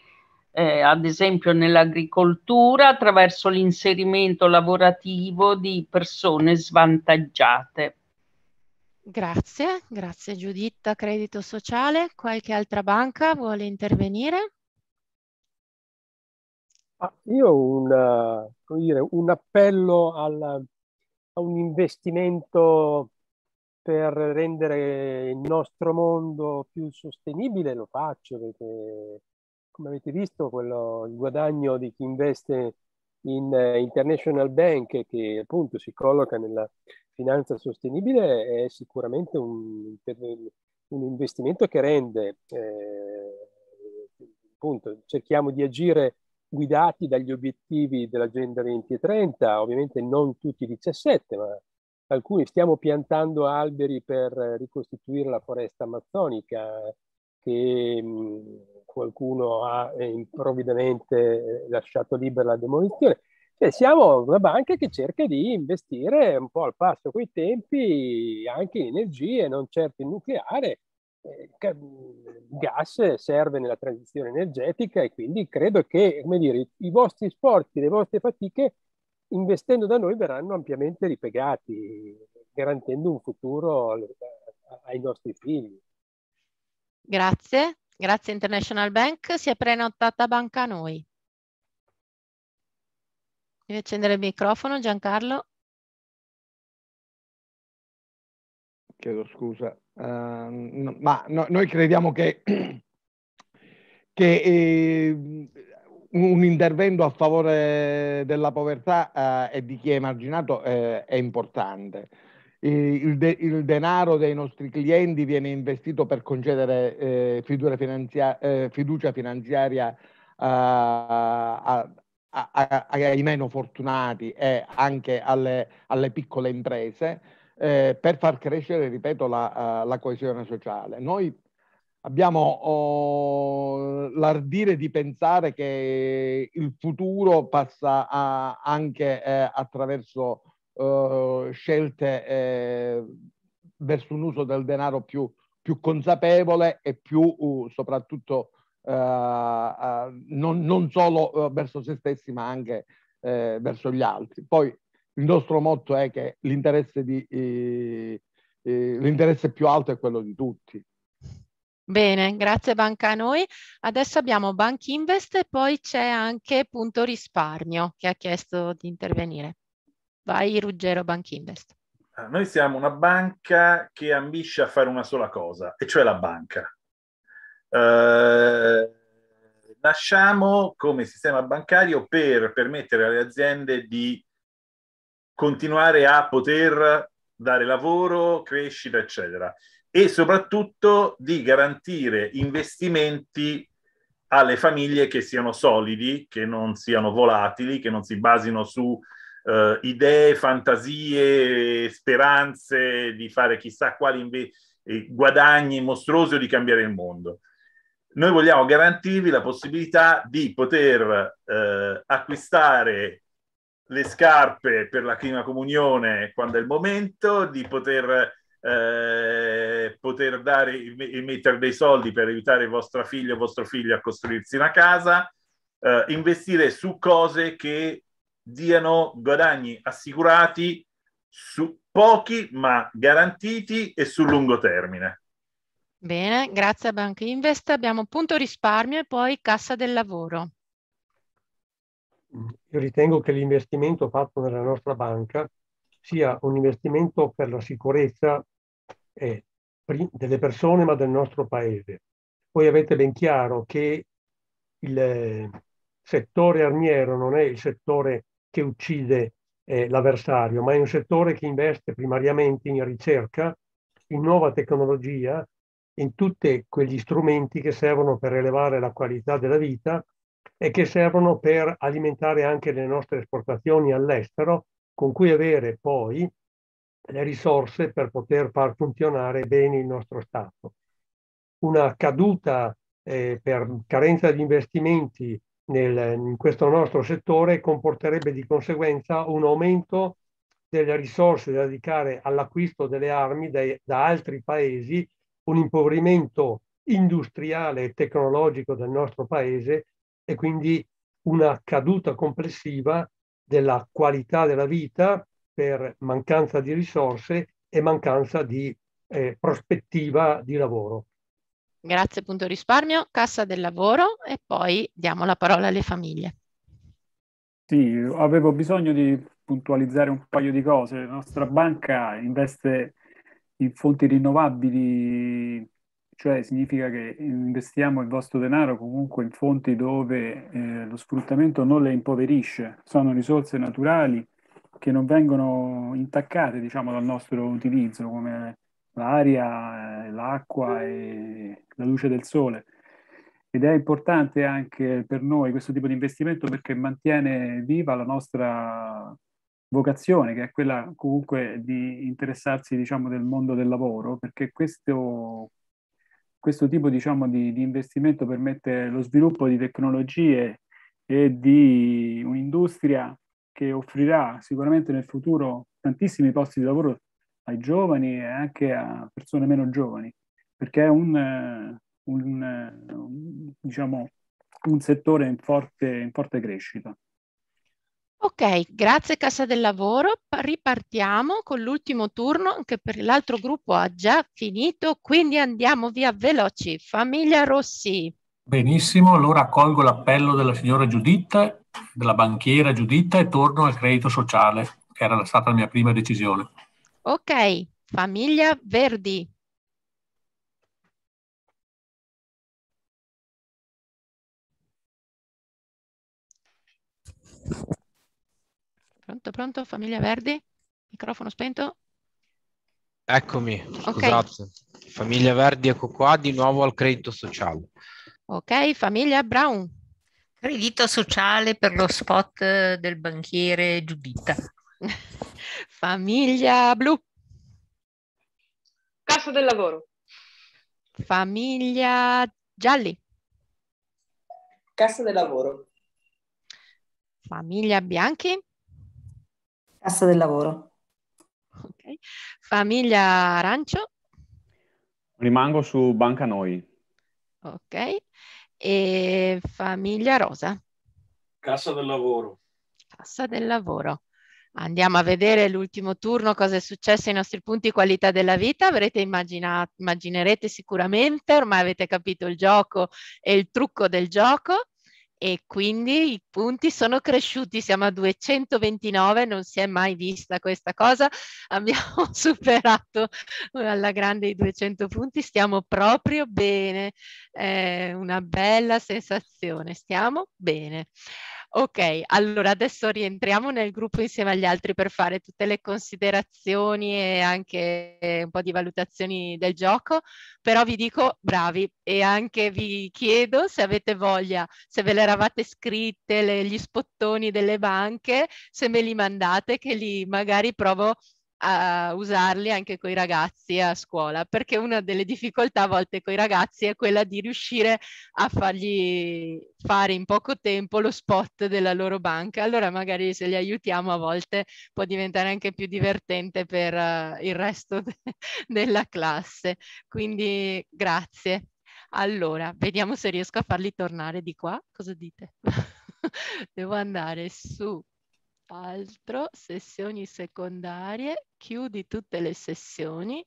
eh, ad esempio nell'agricoltura attraverso l'inserimento lavorativo di persone svantaggiate. Grazie, grazie Giuditta. Credito sociale, qualche altra banca vuole intervenire? Ah, io ho un, dire, un appello al, a un investimento per rendere il nostro mondo più sostenibile, lo faccio perché come avete visto, quello, il guadagno di chi investe in eh, International Bank, che appunto si colloca nella finanza sostenibile, è sicuramente un, un investimento che rende, eh, appunto, cerchiamo di agire guidati dagli obiettivi dell'Agenda 2030, ovviamente non tutti i 17, ma alcuni stiamo piantando alberi per ricostituire la foresta amazzonica che mh, mm, qualcuno ha eh, improvvidamente eh, lasciato libera la demolizione. Cioè siamo una banca che cerca di investire un po' al passo coi tempi anche in energie, non certo in nucleare. Il eh, mm, gas serve nella transizione energetica e quindi credo che dire, i vostri sforzi, le vostre fatiche, investendo da noi, verranno ampiamente ripiegati, garantendo un futuro ai nostri figli. Grazie. Grazie International Bank, si è prenotata banca a noi. Devi accendere il microfono Giancarlo. Chiedo scusa, uh, no, ma no, noi crediamo che, che eh, un intervento a favore della povertà eh, e di chi è emarginato eh, è importante il, de- il, denaro dei nostri clienti viene investito per concedere eh, finanzia- eh, fiducia finanziaria a, a, a, ai meno fortunati e anche alle, alle piccole imprese eh, per far crescere, ripeto, la, eh, la coesione sociale. Noi abbiamo oh, l'ardire di pensare che il futuro passa anche eh, attraverso eh, scelte eh, verso un uso del denaro più, più consapevole e più uh, soprattutto uh, uh, non, non, solo eh, verso se stessi ma anche verso gli altri. Poi il nostro motto è che l'interesse, di, eh, eh, l'interesse più alto è quello di tutti. Bene, grazie Banca a noi. Adesso abbiamo Bank Invest e poi c'è anche Punto Risparmio che ha chiesto di intervenire. Vai Ruggero Bank Invest. Ah, noi siamo una banca che ambisce a fare una sola cosa, e cioè la banca. Eh, nasciamo come sistema bancario per permettere alle aziende di continuare a poter dare lavoro, crescita, eccetera, e soprattutto di garantire investimenti alle famiglie che siano solidi, che non siano volatili, che non si basino su eh, idee, fantasie, speranze di fare chissà quali inve- eh, guadagni mostruosi o di cambiare il mondo. Noi vogliamo garantirvi la possibilità di poter eh, acquistare le scarpe per la prima comunione quando è il momento, di poter, eh, poter dare e mettere dei soldi per aiutare vostra figlia o vostro figlio a costruirsi una casa, eh, investire su cose che diano guadagni assicurati su pochi ma garantiti e sul lungo termine. Bene, grazie a Banca Invest. Abbiamo punto risparmio e poi cassa del lavoro. Io ritengo che l'investimento fatto nella nostra banca sia un investimento per la sicurezza eh, delle persone ma del nostro paese. Voi avete ben chiaro che il eh, settore armiero non è il settore che uccide eh, l'avversario, ma è un settore che investe primariamente in ricerca, in nuova tecnologia, in tutti quegli strumenti che servono per elevare la qualità della vita e che servono per alimentare anche le nostre esportazioni all'estero, con cui avere poi le risorse per poter far funzionare bene il nostro Stato. Una caduta eh, per carenza di investimenti nel, in questo nostro settore comporterebbe di conseguenza un aumento delle risorse da dedicare all'acquisto delle armi dai, da altri paesi, un impoverimento industriale e tecnologico del nostro paese e quindi una caduta complessiva della qualità della vita per mancanza di risorse e mancanza di eh, prospettiva di lavoro. Grazie punto risparmio, cassa del lavoro e poi diamo la parola alle famiglie. Sì, avevo bisogno di puntualizzare un paio di cose. La nostra banca investe in fonti rinnovabili, cioè significa che investiamo il vostro denaro comunque in fonti dove eh, lo sfruttamento non le impoverisce, sono risorse naturali che non vengono intaccate diciamo, dal nostro utilizzo come l'aria, eh, l'acqua e la luce del sole. Ed è importante anche per noi questo tipo di investimento perché mantiene viva la nostra vocazione, che è quella comunque di interessarsi diciamo, del mondo del lavoro, perché questo, questo tipo diciamo, di, di investimento permette lo sviluppo di tecnologie e di un'industria che offrirà sicuramente nel futuro tantissimi posti di lavoro ai giovani e anche a persone meno giovani, perché è un, eh, un, un eh, diciamo, un settore in forte, in forte crescita. Ok, grazie Cassa del Lavoro. Ripartiamo con l'ultimo turno, anche perché l'altro gruppo ha già finito, quindi andiamo via veloci. Famiglia Rossi. Benissimo, allora accolgo l'appello della signora Giuditta, della banchiera Giuditta e torno al credito sociale, che era stata la mia prima decisione. Ok, famiglia Verdi. Pronto, pronto, famiglia Verdi? Microfono spento? Eccomi, scusate. Okay. Famiglia Verdi, ecco qua, di nuovo al credito sociale. Ok, famiglia Brown. Credito sociale per lo spot eh, del banchiere Giuditta. Famiglia blu. Casa del lavoro. Famiglia gialli. Casa del lavoro. Famiglia bianchi. Casa del lavoro. Okay. Famiglia arancio. Rimango su Banca Noi. Ok. E famiglia rosa. Casa del lavoro. Casa del lavoro. Andiamo a vedere l'ultimo turno cosa è successo ai nostri punti qualità della vita. Avrete immaginato, immaginerete sicuramente, ormai avete capito il gioco e il trucco del gioco e quindi i punti sono cresciuti, siamo a 229, non si è mai vista questa cosa, abbiamo superato uh, alla grande i 200 punti, stiamo proprio bene, è una bella sensazione, stiamo bene. Ok, allora adesso rientriamo nel gruppo insieme agli altri per fare tutte le considerazioni e anche un po' di valutazioni del gioco, però vi dico bravi e anche vi chiedo se avete voglia, se ve le eravate scritte, le, gli spottoni delle banche, se me li mandate che li magari provo a a usarli anche con i ragazzi a scuola, perché una delle difficoltà a volte con i ragazzi è quella di riuscire a fargli fare in poco tempo lo spot della loro banca. Allora magari se li aiutiamo a volte può diventare anche più divertente per uh, il resto de- della classe. Quindi grazie. Allora, vediamo se riesco a farli tornare di qua. Cosa dite? Devo andare su altro, sessioni secondarie, chiudi tutte le sessioni,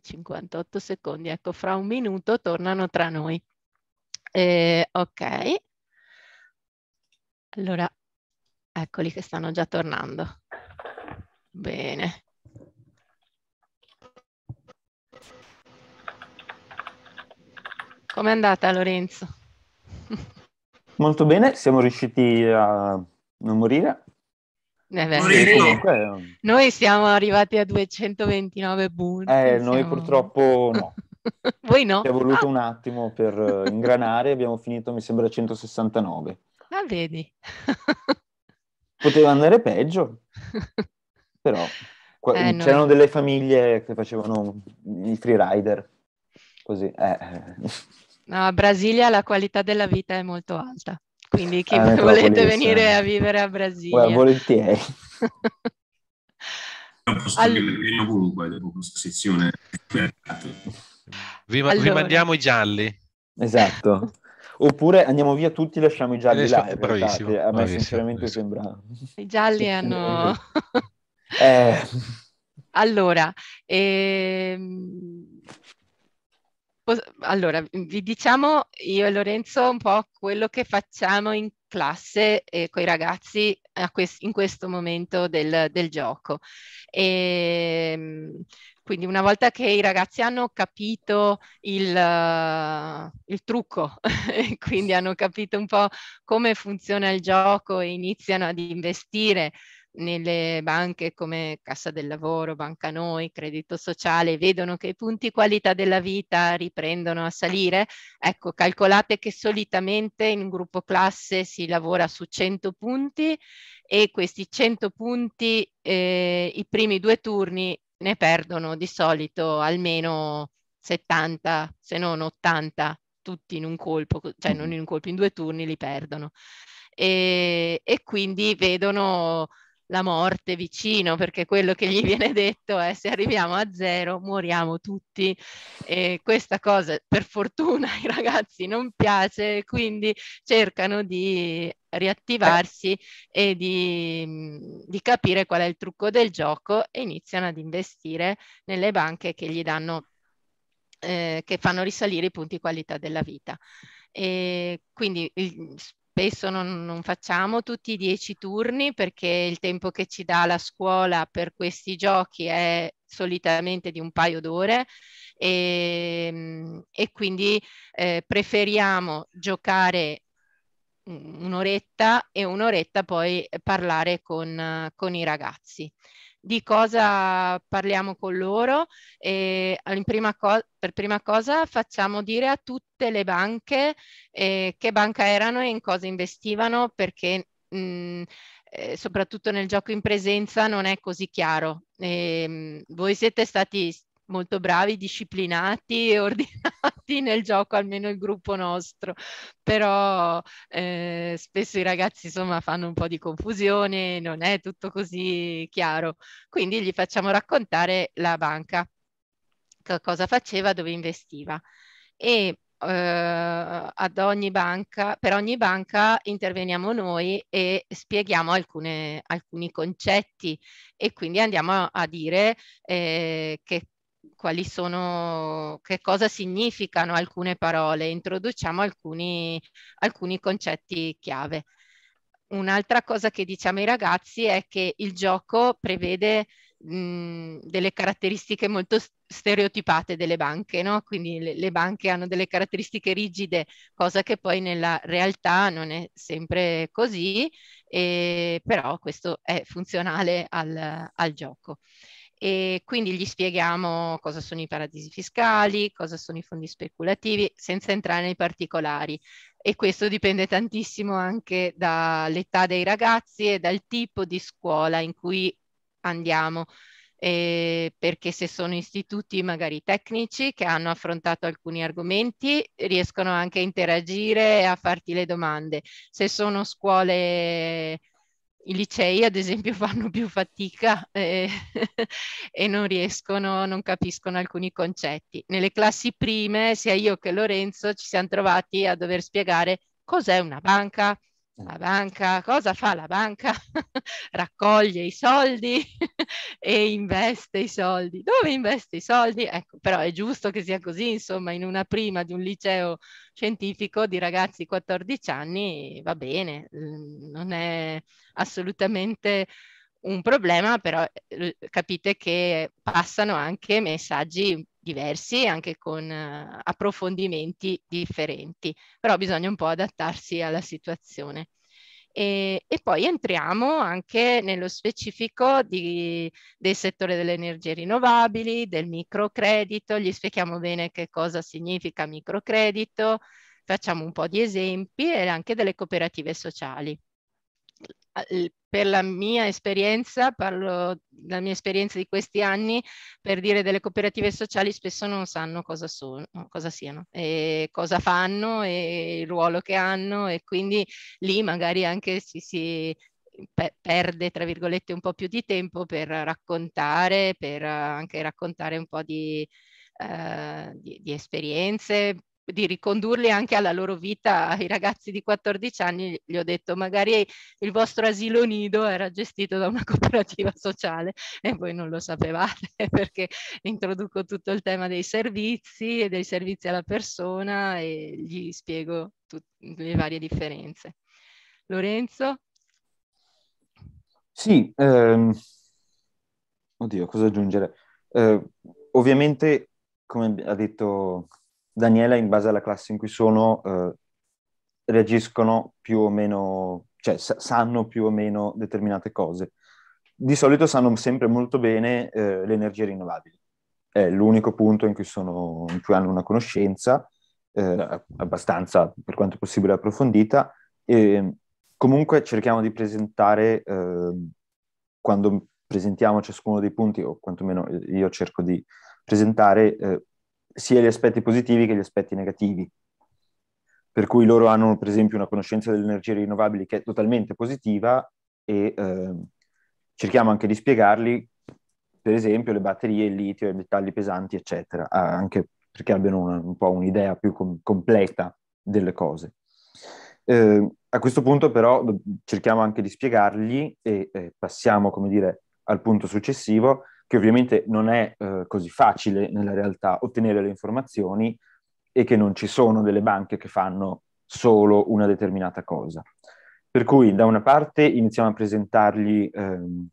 58 eh, secondi, ecco fra un minuto tornano tra noi. Eh, ok, allora eccoli che stanno già tornando. Bene. Com'è andata Lorenzo? Molto bene, siamo riusciti a non morire eh beh, sì. comunque... Noi siamo arrivati a 229 bull. Eh, siamo... Noi purtroppo no. Voi no? Ci è voluto ah. un attimo per ingranare, abbiamo finito mi sembra a 169. Ah, vedi. Poteva andare peggio, però qua, eh, c'erano noi... delle famiglie che facevano i freerider, così. Eh. No, a Brasilia la qualità della vita è molto alta quindi chi ah, volete venire a vivere a Brasilia. Well, volentieri. All... ovunque dopo questa sezione. Rima- allora... Rimandiamo i gialli. Esatto. Oppure andiamo via tutti, lasciamo i gialli là. Bravissimo, bravissimo, a me bravissimo, sinceramente bravissimo. sembra... I gialli hanno... eh. Allora, ehm, allora, vi diciamo io e Lorenzo un po' quello che facciamo in classe eh, con i ragazzi quest in questo momento del, del gioco. E, ehm, quindi una volta che i ragazzi hanno capito il, uh, il trucco, quindi hanno capito un po' come funziona il gioco e iniziano ad investire nelle banche come Cassa del Lavoro, Banca Noi, Credito Sociale, vedono che i punti qualità della vita riprendono a eh. salire, ecco, calcolate che solitamente in un gruppo classe si lavora su 100 punti e questi 100 punti eh, i primi due turni ne perdono di solito almeno 70, se non 80, tutti in un colpo, cioè non in un colpo, in due turni li perdono. E, e quindi vedono la morte vicino, perché quello che gli viene detto è se arriviamo a zero muoriamo tutti. E questa cosa per fortuna ai ragazzi non piace, quindi cercano di riattivarsi e di, di capire qual è il trucco del gioco e iniziano ad investire nelle banche che gli danno, eh, che fanno risalire i punti qualità della vita. E quindi il, spesso non, non facciamo tutti i dieci turni perché il tempo che ci dà la scuola per questi giochi è solitamente di un paio d'ore e, ehm, e quindi eh, preferiamo giocare un'oretta e un'oretta poi parlare con, con i ragazzi di cosa parliamo con loro e prima per prima cosa facciamo dire a tutte le banche eh, che banca erano e in cosa investivano perché mh, mm, eh, soprattutto nel gioco in presenza non è così chiaro. E, ehm, mh, voi siete stati molto bravi, disciplinati e ordinati nel gioco, almeno il gruppo nostro, però eh, spesso i ragazzi insomma fanno un po' di confusione, non è tutto così chiaro, quindi gli facciamo raccontare la banca, cosa faceva, dove investiva e eh, ad ogni banca, per ogni banca interveniamo noi e spieghiamo alcune, alcuni concetti e quindi andiamo a dire eh, che quali sono, che cosa significano alcune parole, introduciamo alcuni, alcuni concetti chiave. Un'altra cosa che diciamo ai ragazzi è che il gioco prevede delle caratteristiche molto stereotipate delle banche, no? quindi le, le, banche hanno delle caratteristiche rigide, cosa che poi nella realtà non è sempre così, e, però questo è funzionale al, al gioco e quindi gli spieghiamo cosa sono i paradisi fiscali, cosa sono i fondi speculativi, senza entrare nei particolari. E questo dipende tantissimo anche dall'età dei ragazzi e dal tipo di scuola in cui andiamo. Eh, perché se sono istituti magari tecnici che hanno affrontato alcuni argomenti riescono anche a interagire e a farti le domande. Se sono scuole i licei ad esempio fanno più fatica eh, e non riescono, non capiscono alcuni concetti. Nelle classi prime, sia io che Lorenzo ci siamo trovati a dover spiegare cos'è una banca, eh. La banca, cosa fa la banca? Raccoglie i soldi e investe i soldi. Dove investe i soldi? Ecco, però è giusto che sia così, insomma, in una prima di un liceo scientifico di ragazzi di 14 anni va bene, mm, non è assolutamente un problema, però eh, capite che passano anche messaggi diversi e anche con eh, approfondimenti differenti, però bisogna un po' adattarsi alla situazione. E, e, poi entriamo anche nello specifico di, del settore delle energie rinnovabili, del microcredito, gli spieghiamo bene che cosa significa microcredito, facciamo un po' di esempi e anche delle cooperative sociali per la mia esperienza, parlo della mia esperienza di questi anni, per dire delle cooperative sociali spesso non sanno cosa, sono, cosa siano, e cosa fanno e il ruolo che hanno e quindi lì magari anche si, si perde tra virgolette un po' più di tempo per raccontare, per anche raccontare un po' di, uh, di, di esperienze, di ricondurli anche alla loro vita ai ragazzi di 14 anni, gli ho detto magari il vostro asilo nido era gestito da una cooperativa sociale e voi non lo sapevate perché introduco tutto il tema dei servizi e dei servizi alla persona e gli spiego le varie differenze. Lorenzo? Sì, ehm... oddio, cosa aggiungere? Eh, ovviamente, come ha detto Daniela, in base alla classe in cui sono, eh, reagiscono più o meno, cioè sa- sanno più o meno determinate cose. Di solito sanno sempre molto bene eh, le energie rinnovabili. È l'unico punto in cui, sono, in cui hanno una conoscenza eh, abbastanza, per quanto possibile, approfondita. E comunque cerchiamo di presentare, ehm, quando presentiamo ciascuno dei punti, o quantomeno eh, io cerco di presentare eh, sia gli aspetti positivi che gli aspetti negativi. Per cui loro hanno, per esempio, una conoscenza delle energie rinnovabili che è totalmente positiva e eh, cerchiamo anche di spiegarli, per esempio, le batterie, il litio, i metalli pesanti, eccetera, anche perché abbiano una, un po' un'idea più com- completa delle cose. Eh, a questo punto però cerchiamo anche di spiegargli e eh, passiamo, come dire, al punto successivo, che ovviamente non è eh, così facile nella realtà ottenere le informazioni e che non ci sono delle banche che fanno solo una determinata cosa. Per cui da una parte iniziamo a presentargli ehm,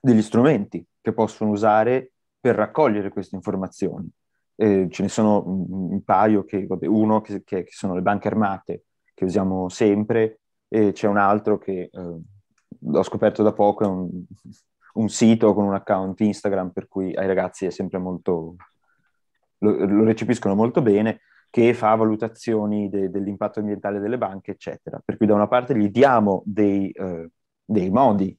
degli strumenti che possono usare per raccogliere queste informazioni. Eh, ce ne sono un, un paio, che, vabbè, uno che, che, che, sono le banche armate, che usiamo sempre, e c'è un altro che eh, ho scoperto da poco, è un, un sito con un account Instagram, per cui ai ragazzi è sempre molto, lo, lo recepiscono molto bene, che fa valutazioni de, dell'impatto ambientale delle banche, eccetera. Per cui da una parte gli diamo dei, eh, dei modi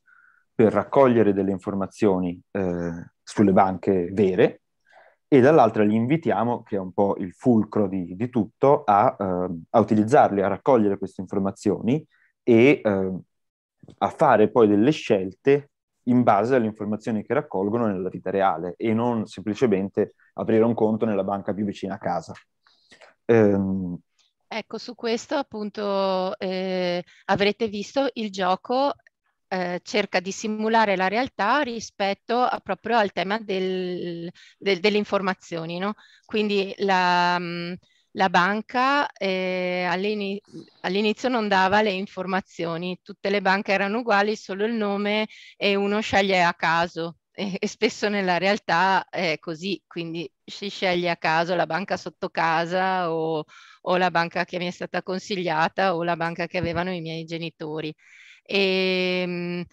per raccogliere delle informazioni eh, sulle banche vere e dall'altra li invitiamo, che è un po' il fulcro di, di tutto, a, eh, a, utilizzarli, a raccogliere queste informazioni e eh, a fare poi delle scelte in base alle informazioni che raccolgono nella vita reale e non semplicemente aprire un conto nella banca più vicina a casa. Ehm, Ecco, su questo appunto eh, avrete visto il gioco eh, cerca di simulare la realtà rispetto a, proprio al tema del, del, delle informazioni, no? Quindi la... Mh, mm, la banca eh, all'inizio non dava le informazioni, tutte le banche erano uguali, solo il nome e uno sceglie a caso. E, e spesso nella realtà è così, quindi si sceglie a caso la banca sotto casa o, o la banca che mi è stata consigliata o la banca che avevano i miei genitori. E, ehm,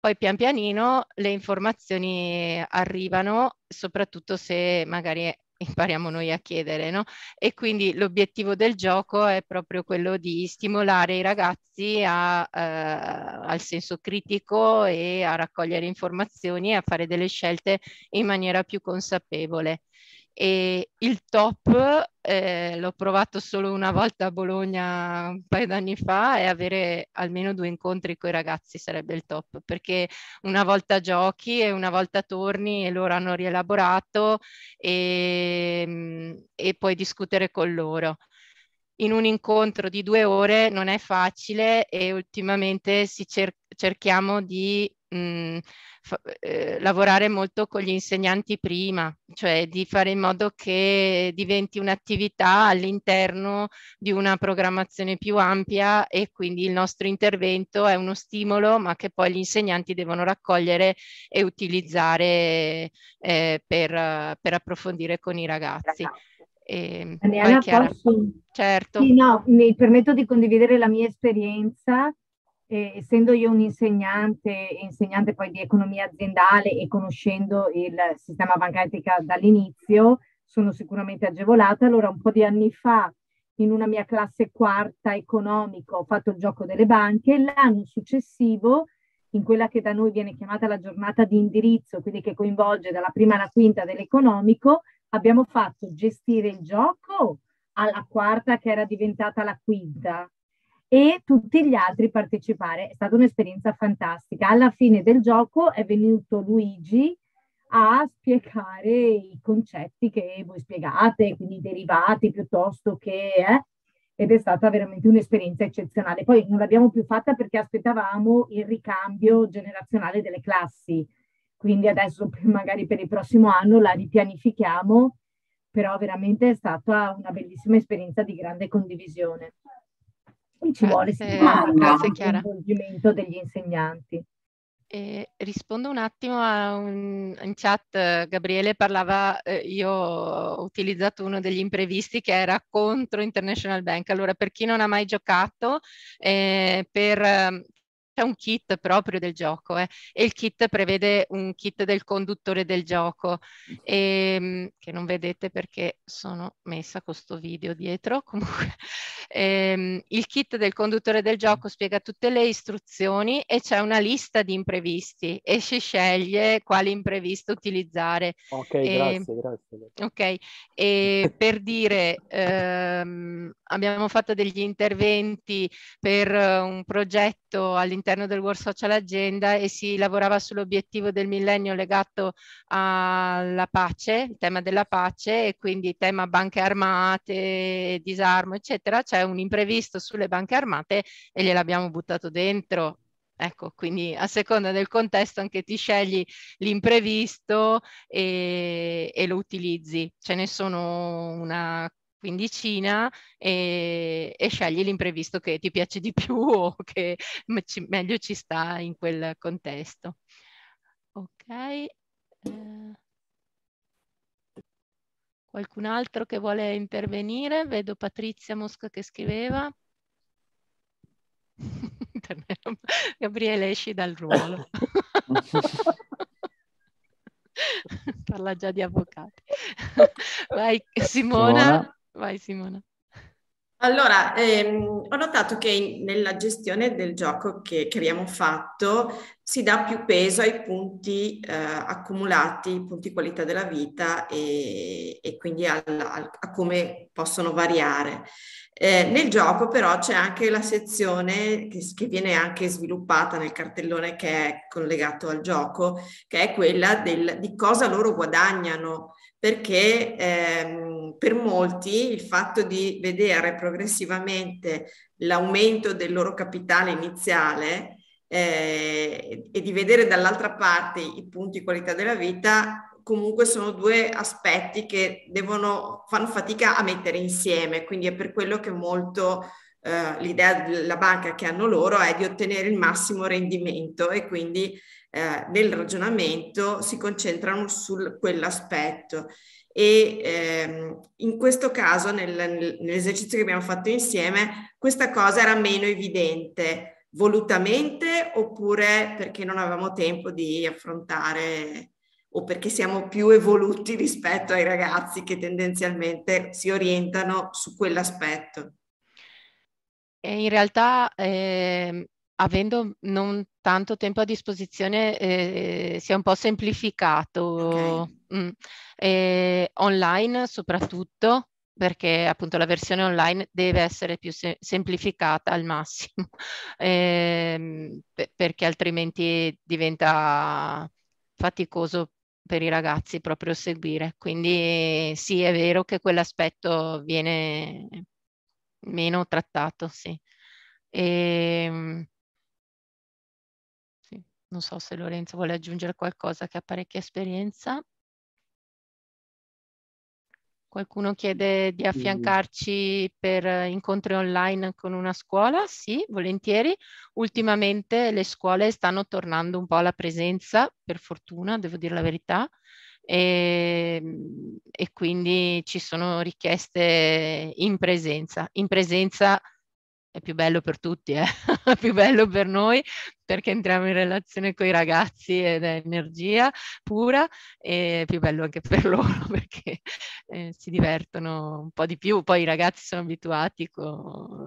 poi pian pianino le informazioni arrivano, soprattutto se magari impariamo noi a chiedere, no? E quindi l'obiettivo del gioco è proprio quello di stimolare i ragazzi a, eh, al senso critico e a raccogliere informazioni e a fare delle scelte in maniera più consapevole. E il top eh, l'ho provato solo una volta a Bologna un paio d'anni fa e avere almeno due incontri con i ragazzi sarebbe il top perché una volta giochi e una volta torni e loro hanno rielaborato e, mm, e puoi discutere con loro in un incontro di due ore non è facile e ultimamente cer- cerchiamo di mh, fa, eh, lavorare molto con gli insegnanti prima, cioè di fare in modo che diventi un'attività all'interno di una programmazione più ampia e quindi il nostro intervento è uno stimolo ma che poi gli insegnanti devono raccogliere e utilizzare eh, per, per, approfondire con i ragazzi. ragazzi. E, ehm, Daniela, posso... Certo. Sì, no, mi permetto di condividere la mia esperienza eh, essendo io un insegnante, insegnante poi di economia aziendale e conoscendo il sistema bancario dall'inizio, sono sicuramente agevolata. Allora un po' di anni fa in una mia classe quarta economico, ho fatto il gioco delle banche, l'anno successivo in quella che da noi viene chiamata la giornata di indirizzo, quindi che coinvolge dalla prima alla quinta dell'economico, abbiamo fatto gestire il gioco alla quarta che era diventata la quinta e tutti gli altri partecipare. È stata un'esperienza fantastica. Alla fine del gioco è venuto Luigi a spiegare i concetti che voi spiegate, quindi i derivati piuttosto che... Eh, ed è stata veramente un'esperienza eccezionale. Poi non l'abbiamo più fatta perché aspettavamo il ricambio generazionale delle classi, quindi adesso magari per il prossimo anno la ripianifichiamo, però veramente è stata una bellissima esperienza di grande condivisione e ci vuole eh, eh, grazie, Chiara. coinvolgimento degli insegnanti. Eh, rispondo un attimo a un, in chat, Gabriele parlava, eh, io ho utilizzato uno degli imprevisti che era contro International Bank, allora per chi non ha mai giocato, eh, per c'è un kit proprio del gioco eh, e il kit prevede un kit del conduttore del gioco e, ehm, che non vedete perché sono messa questo video dietro comunque e, ehm, il kit del conduttore del gioco spiega tutte le istruzioni e c'è una lista di imprevisti e si sceglie quali imprevisti utilizzare ok e, ehm, grazie grazie ok e per dire ehm, abbiamo fatto degli interventi per eh, un progetto all'interno all'interno del World Social Agenda e si lavorava sull'obiettivo del millennio legato alla pace, il tema della pace e quindi tema banche armate, disarmo, eccetera. C'è un imprevisto sulle banche armate e gliel'abbiamo buttato dentro Ecco, quindi a seconda del contesto anche ti scegli l'imprevisto e, e, lo utilizzi. Ce ne sono una quindicina e, e scegli l'imprevisto che ti piace di più o che ci, meglio ci sta in quel contesto. Ok. Uh, qualcun altro che vuole intervenire? Vedo Patrizia Mosca che scriveva. Gabriele esci dal ruolo. Parla già di avvocati. Vai Simona. Simona. Vai Simona. Allora, ehm, ho notato che nella gestione del gioco che, che, abbiamo fatto si dà più peso ai punti eh, accumulati, punti qualità della vita e, e quindi al, al, a come possono variare. Eh, nel gioco però c'è anche la sezione che, che, viene anche sviluppata nel cartellone che è collegato al gioco, che è quella del, di cosa loro guadagnano, perché ehm, per molti il fatto di vedere progressivamente l'aumento del loro capitale iniziale eh, e di vedere dall'altra parte i punti qualità della vita comunque sono due aspetti che devono, fanno fatica a mettere insieme, quindi è per quello che molto eh, l'idea della banca che hanno loro è di ottenere il massimo rendimento e quindi eh, nel ragionamento si concentrano su quell'aspetto. E ehm, in questo caso, nel, nel, nell'esercizio che abbiamo fatto insieme, questa cosa era meno evidente volutamente oppure perché non avevamo tempo di affrontare o perché siamo più evoluti rispetto ai ragazzi che tendenzialmente si orientano su quell'aspetto? In realtà, eh, avendo non tanto tempo a disposizione, eh, si è un po' semplificato okay. mm. eh, online soprattutto perché appunto la versione online deve essere più se- semplificata al massimo, eh, perché altrimenti diventa faticoso per i ragazzi proprio seguire. Quindi sì, è vero che quell'aspetto viene meno trattato, sì. E, ehm, sì. Non so se Lorenzo vuole aggiungere qualcosa che ha parecchia esperienza. Qualcuno chiede di affiancarci per incontri online con una scuola? Sì, volentieri. Ultimamente le scuole stanno tornando un po' alla presenza, per fortuna, devo dire la verità, e, ehm, e quindi ci sono richieste in presenza. In presenza è più bello per tutti, eh? è più bello per noi perché entriamo in relazione con i ragazzi ed è energia pura e è più bello anche per loro perché eh, si divertono un po' di più, poi i ragazzi sono abituati con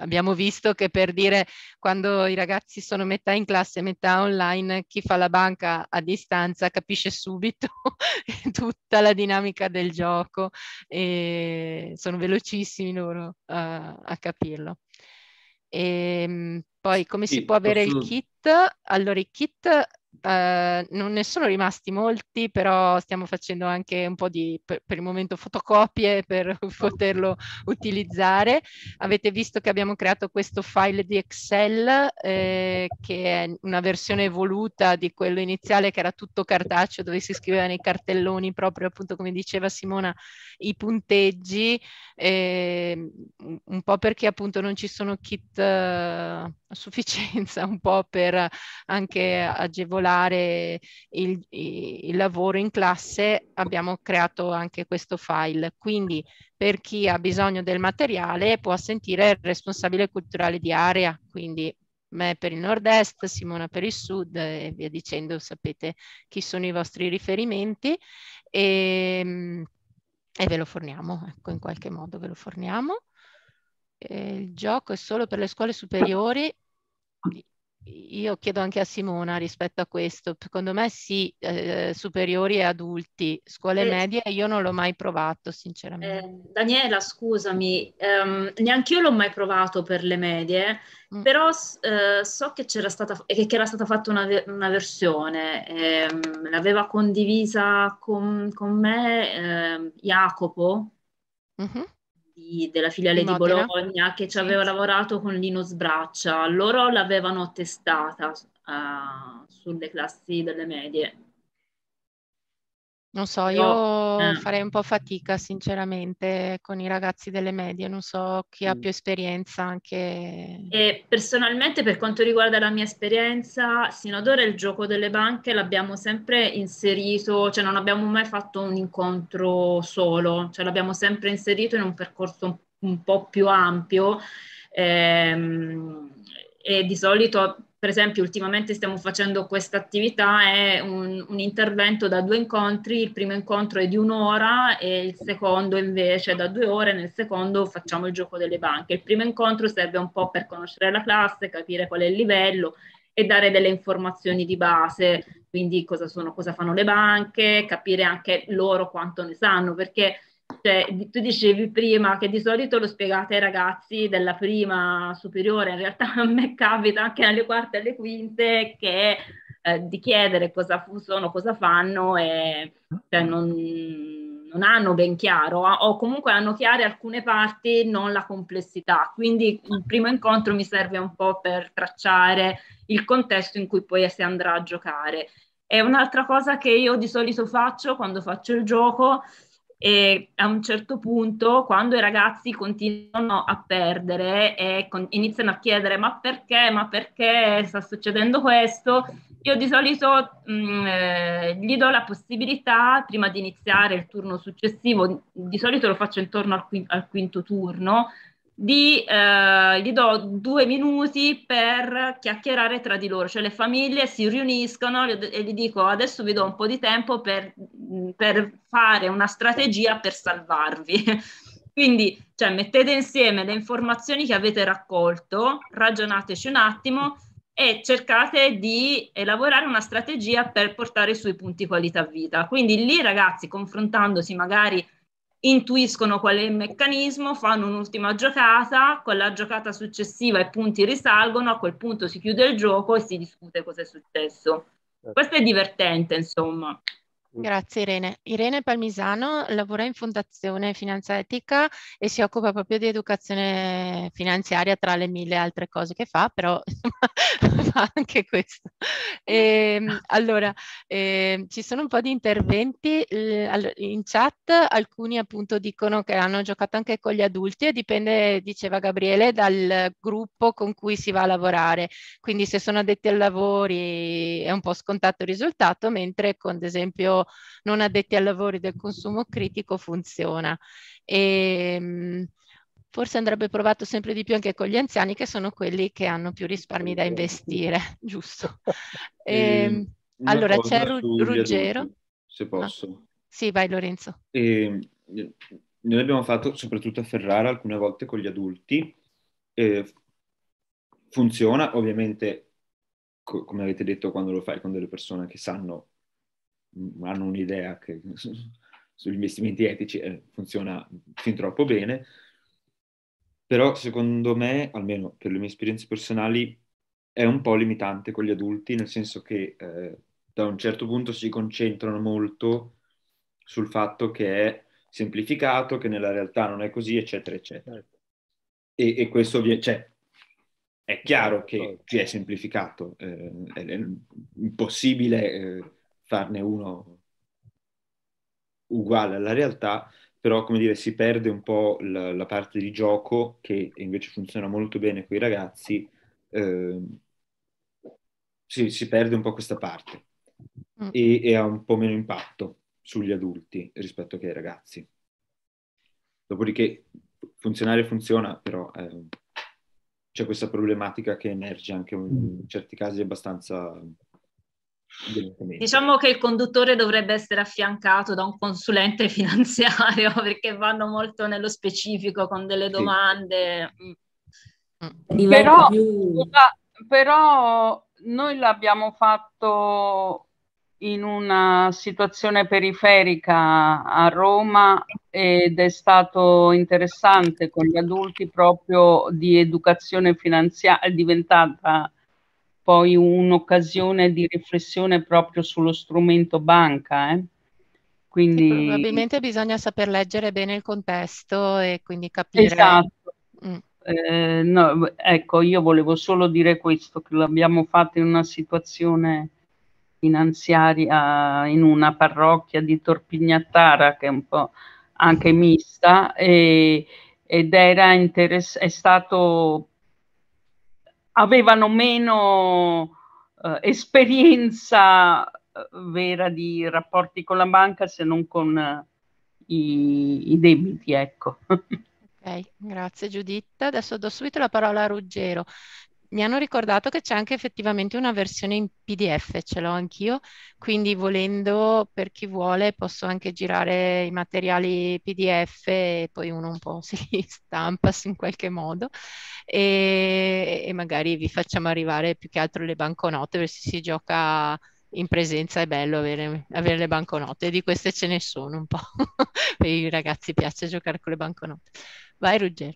abbiamo visto che per dire quando i ragazzi sono metà in classe e metà online, chi fa la banca a distanza capisce subito tutta la dinamica del gioco e sono velocissimi loro a, a capirlo. E, ehm, poi come sì, si può avere posso... il kit? Allora i kit eh, non ne sono rimasti molti, però stiamo facendo anche un po' di, per, per il momento, fotocopie per ah, poterlo utilizzare. Avete visto che abbiamo creato questo file di Excel, eh, che è una versione evoluta di quello iniziale che era tutto cartaceo, dove si scrivevano i cartelloni, proprio appunto come diceva Simona, i punteggi, eh, un po' perché appunto non ci sono kit eh, a sufficienza, un po' per anche agevolare regolare il, il lavoro in classe abbiamo creato anche questo file. Quindi per chi ha bisogno del materiale può sentire il responsabile culturale di area, quindi me per il nord-est, Simona per il sud e via dicendo, sapete chi sono i vostri riferimenti e, ehm, e ve lo forniamo, ecco in qualche modo ve lo forniamo. E il gioco è solo per le scuole superiori, io chiedo anche a Simona rispetto a questo, secondo me sì, eh, superiori e adulti, scuole eh, medie io non l'ho mai provato sinceramente. Eh, Daniela scusami, ehm, neanche io l'ho mai provato per le medie, mm. però eh, so che c'era stata, che era stata fatta una, una versione, ehm, l'aveva condivisa con, con me ehm, Jacopo. Mm -hmm di, della filiale di Bologna che ci aveva lavorato con Lino Sbraccia. Loro l'avevano testata uh, sulle classi delle medie non so, io eh. farei un po' fatica sinceramente con i ragazzi delle medie, non so chi ha mm. più esperienza anche. E personalmente per quanto riguarda la mia esperienza, sino ad ora il gioco delle banche l'abbiamo sempre inserito, cioè non abbiamo mai fatto un incontro solo, cioè l'abbiamo sempre inserito in un percorso un, po' più ampio ehm, e di solito per esempio ultimamente stiamo facendo questa attività, è un, un, intervento da due incontri, il primo incontro è di un'ora e il secondo invece da due ore, nel secondo facciamo il gioco delle banche. Il primo incontro serve un po' per conoscere la classe, capire qual è il livello e dare delle informazioni di base, quindi cosa, sono, cosa fanno le banche, capire anche loro quanto ne sanno, perché cioè, tu dicevi prima che di solito lo spiegate ai ragazzi della prima superiore, in realtà a me capita anche alle quarte e alle quinte che, eh, di chiedere cosa fu, sono, cosa fanno e cioè, mm. non, non, hanno ben chiaro ah, o comunque hanno chiare alcune parti, non la complessità. Quindi il primo incontro mi serve un po' per tracciare il contesto in cui poi si andrà a giocare. E un'altra cosa che io di solito faccio quando faccio il gioco è e a un certo punto quando i ragazzi continuano a perdere e con- iniziano a chiedere ma perché, ma perché sta succedendo questo, io di solito mh, mm, eh, gli do la possibilità, prima di iniziare il turno successivo, di solito lo faccio intorno al, qui- al quinto turno, di, eh, gli do due minuti per chiacchierare tra di loro, cioè le famiglie si riuniscono e gli dico adesso vi do un po' di tempo per, mm, per fare una strategia per salvarvi. Quindi cioè, mettete insieme le informazioni che avete raccolto, ragionateci un attimo e cercate di elaborare una strategia per portare sui punti qualità vita. Quindi lì ragazzi, confrontandosi magari intuiscono qual è il meccanismo, fanno un'ultima giocata, con la giocata successiva i punti risalgono, a quel punto si chiude il gioco e si discute cosa è successo. Certo. Questo è divertente, insomma. Mm. Grazie Irene. Irene Palmisano lavora in Fondazione Finanza Etica e si occupa proprio di educazione finanziaria tra le mille altre cose che fa, però fa anche questo. E, ehm, allora, eh, ci sono un po' di interventi in chat, alcuni appunto dicono che hanno giocato anche con gli adulti e dipende, diceva Gabriele, dal gruppo con cui si va a lavorare. Quindi se sono addetti ai lavori è un po' scontato il risultato, mentre con ad esempio non addetti ai lavori del consumo critico funziona. E, ehm, forse andrebbe provato sempre di più anche con gli anziani che sono quelli che hanno più risparmi da investire, giusto? E, ehm, allora c'è Rug- Ruggero. Se ah. posso. Ah, sì, vai Lorenzo. E, ehm, noi abbiamo fatto soprattutto a Ferrara alcune volte con gli adulti. E funziona ovviamente, co- come avete detto, quando lo fai con delle persone che sanno Mm, hanno un'idea che sugli investimenti etici eh, funziona fin troppo bene, però secondo me, almeno per le mie esperienze personali, è un po' limitante con gli adulti, nel senso che eh, da un certo punto si concentrano molto sul fatto che è semplificato, che nella realtà non è così, eccetera, eccetera. Certo. E, e questo vi è, cioè, è chiaro che ci certo. è semplificato, eh, è impossibile eh, farne uno uguale alla realtà, però come dire si perde un po' la, la parte di gioco che invece funziona molto bene con i ragazzi, eh, si, si, perde un po' questa parte mm. e, e ha un po' meno impatto sugli adulti rispetto che ai ragazzi. Dopodiché funzionare funziona, però eh, c'è questa problematica che emerge anche in mm. certi casi abbastanza Diciamo che il conduttore dovrebbe essere affiancato da un consulente finanziario perché vanno molto nello specifico con delle domande. Sì. Mm. Mm. Però, però noi l'abbiamo fatto in una situazione periferica a Roma ed è stato interessante con gli adulti proprio di educazione finanziaria, è diventata poi un'occasione di riflessione proprio sullo strumento banca. Eh? Quindi... probabilmente bisogna saper leggere bene il contesto e quindi capire. Esatto. Mm. Eh, no, ecco, io volevo solo dire questo, che l'abbiamo fatto in una situazione finanziaria in una parrocchia di Torpignattara che è un po' anche mista e, ed era interess- è stato avevano meno eh, esperienza eh, vera di rapporti con la banca se non con eh, i, i debiti, ecco. Ok, grazie Giuditta. Adesso do subito la parola a Ruggero mi hanno ricordato che c'è anche effettivamente una versione in PDF, ce l'ho anch'io, quindi volendo per chi vuole posso anche girare i materiali PDF e poi uno un po' si stampa in qualche modo e, e magari vi facciamo arrivare più che altro le banconote perché si gioca in presenza è bello avere, avere, le banconote, di queste ce ne sono un po', per i ragazzi piace giocare con le banconote. Vai Ruggero.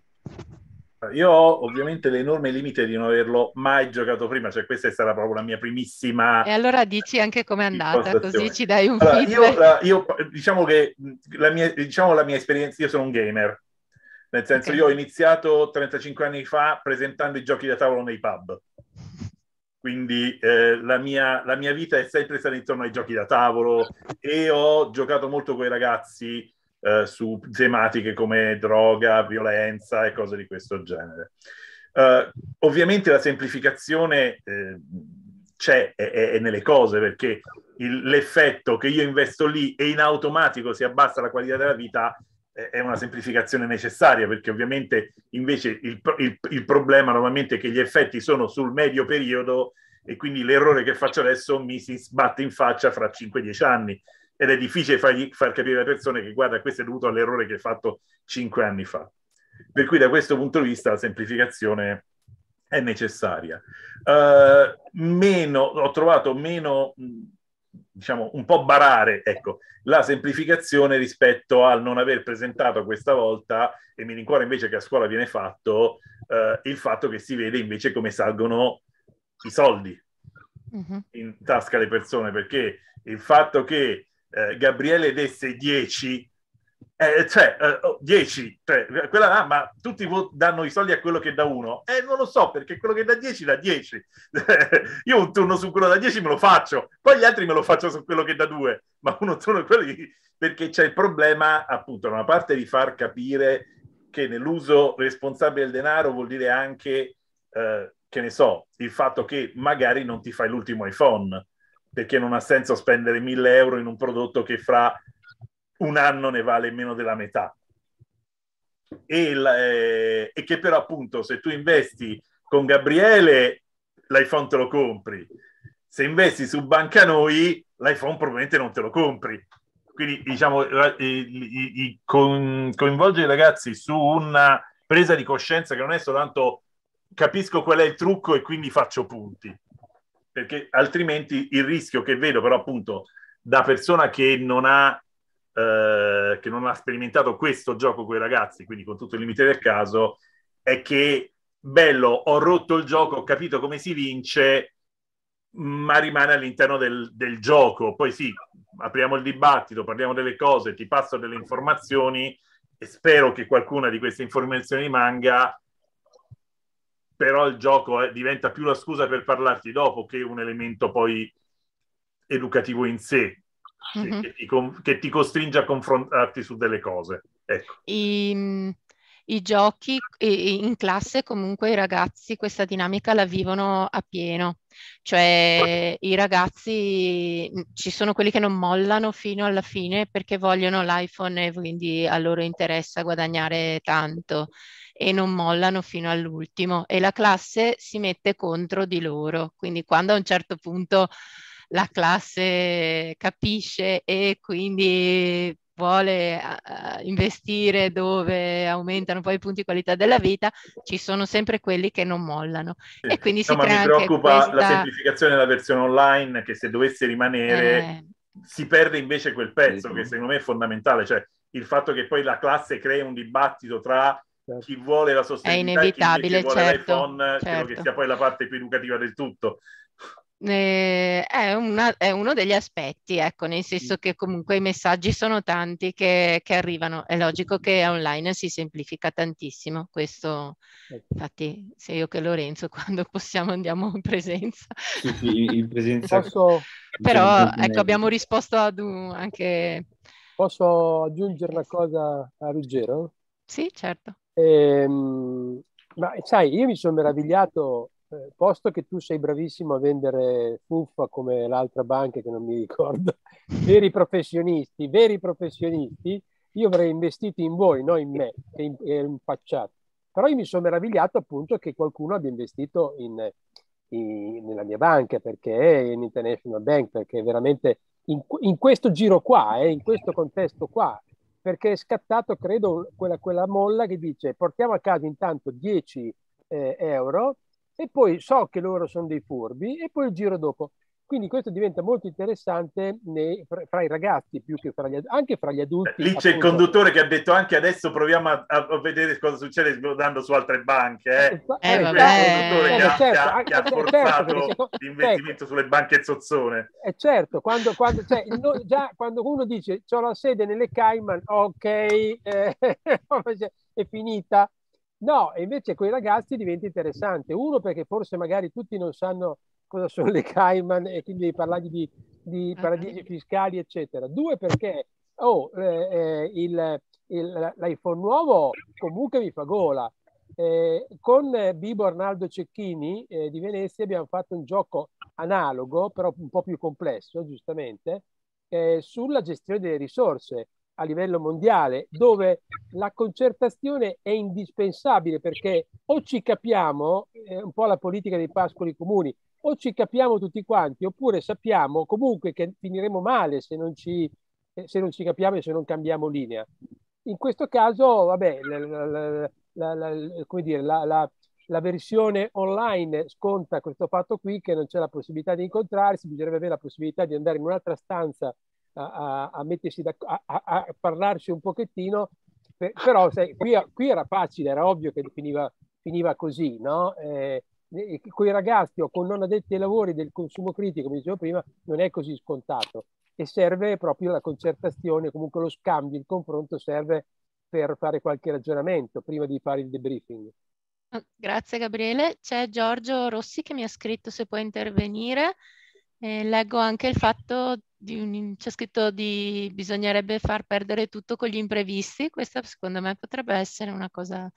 Io ho ovviamente l'enorme limite di non averlo mai giocato prima, cioè questa è stata proprio la mia primissima. E allora dici anche com'è andata, così ci dai un allora, io, eh, io, eh, diciamo che la mia, diciamo la mia esperienza, io sono un gamer, nel senso okay. io ho iniziato 35 anni fa presentando i giochi da tavolo nei pub. Quindi eh, la, mia, la mia vita è sempre stata intorno ai giochi da tavolo e ho giocato molto con i ragazzi eh, su tematiche come droga, violenza e cose di questo genere. Eh, ovviamente la semplificazione eh, c'è, è, è, nelle cose, perché il, l'effetto che io investo lì e in automatico si abbassa la qualità della vita è una semplificazione necessaria perché ovviamente invece il, il, il, problema normalmente è che gli effetti sono sul medio periodo e quindi l'errore che faccio adesso mi si sbatte in faccia fra 5-10 anni ed è difficile fargli, far capire alle persone che guarda, questo è dovuto all'errore che hai fatto cinque anni fa. Per cui da questo punto di vista la semplificazione è necessaria. Uh, meno, ho trovato meno, diciamo, un po' barare, ecco, la semplificazione rispetto al non aver presentato questa volta, e mi rincuora invece che a scuola viene fatto, uh, il fatto che si vede invece come salgono i soldi in tasca alle persone, perché il fatto che eh, Gabriele desse 10, eh, cioè 10, eh, cioè, quella là, ma tutti danno i soldi a quello che dà uno. Eh, non lo so, perché quello che dà 10 dà 10. Io un turno su quello da 10 me lo faccio, poi gli altri me lo faccio su quello che dà 2, ma uno turno quelli perché c'è il problema, appunto, da una parte di far capire che nell'uso responsabile del denaro vuol dire anche, eh, che ne so, il fatto che magari non ti fai l'ultimo iPhone perché non ha senso spendere 1000 euro in un prodotto che fra un anno ne vale meno della metà. E, la, eh, e che però appunto se tu investi con Gabriele l'iPhone te lo compri, se investi su Banca Noi l'iPhone probabilmente non te lo compri. Quindi diciamo i, i, i, con, coinvolgere i ragazzi su una presa di coscienza che non è soltanto capisco qual è il trucco e quindi faccio punti, perché altrimenti il rischio che vedo però appunto da persona che non ha eh, che non ha sperimentato questo gioco con i ragazzi, quindi con tutto il limite del caso, è che bello, ho rotto il gioco, ho capito come si vince, ma rimane all'interno del, del gioco. Poi sì, apriamo il dibattito, parliamo delle cose, ti passo delle informazioni e spero che qualcuna di queste informazioni rimanga però il gioco eh, diventa più la scusa per parlarti dopo che un elemento poi educativo in sé mm-hmm. che, mhm. ti con- che, ti costringe a confrontarti su delle cose. Ecco. I, I, giochi in classe comunque i ragazzi questa dinamica la vivono a pieno, cioè i ragazzi mm, ci sono quelli che non mollano fino alla fine perché vogliono l'iPhone e quindi a loro interessa guadagnare tanto e non mollano fino all'ultimo e la classe si mette contro di loro. Quindi quando a un certo punto la classe capisce e quindi vuole uh, investire dove aumentano poi i punti di qualità della vita, ci sono sempre quelli che non mollano. Sì. E quindi no, si ma mi preoccupa questa... la semplificazione della versione online che se dovesse rimanere eh... si perde invece quel pezzo sì. che secondo me è fondamentale, cioè il fatto che poi la classe crei un dibattito tra certo. chi vuole la sostenibilità è inevitabile, chi certo, l'iPhone, certo. che sia certo. poi la parte più educativa del tutto. Eh, è, una, è, uno degli aspetti, ecco, nel senso che comunque i messaggi sono tanti che, che arrivano. È logico che online si semplifica tantissimo. Questo, ecco. infatti, sia io che Lorenzo, quando possiamo andiamo in presenza. Sì, sì, in presenza. Posso... Però ecco, abbiamo risposto ad un, anche. Posso aggiungere una cosa a Ruggero? Sì, certo. Ehm, ma sai, io mi sono meravigliato, eh, posto che tu sei bravissimo a vendere fuffa come l'altra banca che non mi ricordo, veri professionisti, veri professionisti, io avrei investito in voi, non in me, che in, è impacciato. Però io mi sono meravigliato appunto che qualcuno abbia investito in, in, nella mia banca, perché è in International Bank, perché veramente in, in questo giro qua, eh, in questo contesto qua, perché è scattato, credo, quella, quella molla che dice portiamo a casa intanto 10 eh, euro e poi so che loro sono dei furbi e poi il giro dopo. Quindi questo diventa molto interessante nei, fra i ragazzi più che fra gli, anche fra gli adulti. Lì c'è appunto. il conduttore che ha detto anche adesso proviamo a, a vedere cosa succede sglodando su altre banche. Eh, eh, eh vabbè. Certo. Il conduttore eh, che, certo, ha, che ha certo, forzato certo, l'investimento certo. sulle banche zozzone. Eh certo, quando, quando, cioè, no, già quando uno dice ho la sede nelle Cayman, ok, eh, è finita. No, invece quei ragazzi diventa interessante. Uno perché forse magari tutti non sanno cosa sono le Cayman e quindi parlargli di, di ah, paradisi fiscali, eccetera. Due, perché oh, eh, eh il, il, l'iPhone nuovo comunque mi fa gola. Eh, con eh, Bibo Arnaldo Cecchini eh, di Venezia abbiamo fatto un gioco analogo, però un po' più complesso, giustamente, eh, sulla gestione delle risorse a livello mondiale, dove la concertazione è indispensabile perché o ci capiamo, un po' la politica dei pascoli comuni, o ci capiamo tutti quanti, oppure sappiamo comunque che finiremo male se non ci, eh, se non ci capiamo e se non cambiamo linea. In questo caso, vabbè, la, la, la, come dire, la, la versione online sconta questo fatto qui che non c'è la possibilità di incontrarsi, bisognerebbe avere la possibilità di andare in un'altra stanza a, a, a mettersi da, a, a, parlarci un pochettino, per, però sai, qui, qui, era facile, era ovvio che finiva, finiva così, no? Eh, con i ragazzi o con non addetti ai lavori del consumo critico, come dicevo prima, non è così scontato e serve proprio la concertazione, comunque lo scambio, il confronto serve per fare qualche ragionamento prima di fare il debriefing. Ah, grazie Gabriele. C'è Giorgio Rossi che mi ha scritto se può intervenire. Eh, leggo anche il fatto di c'è scritto di bisognerebbe far perdere tutto con gli imprevisti. Questa secondo me potrebbe essere una cosa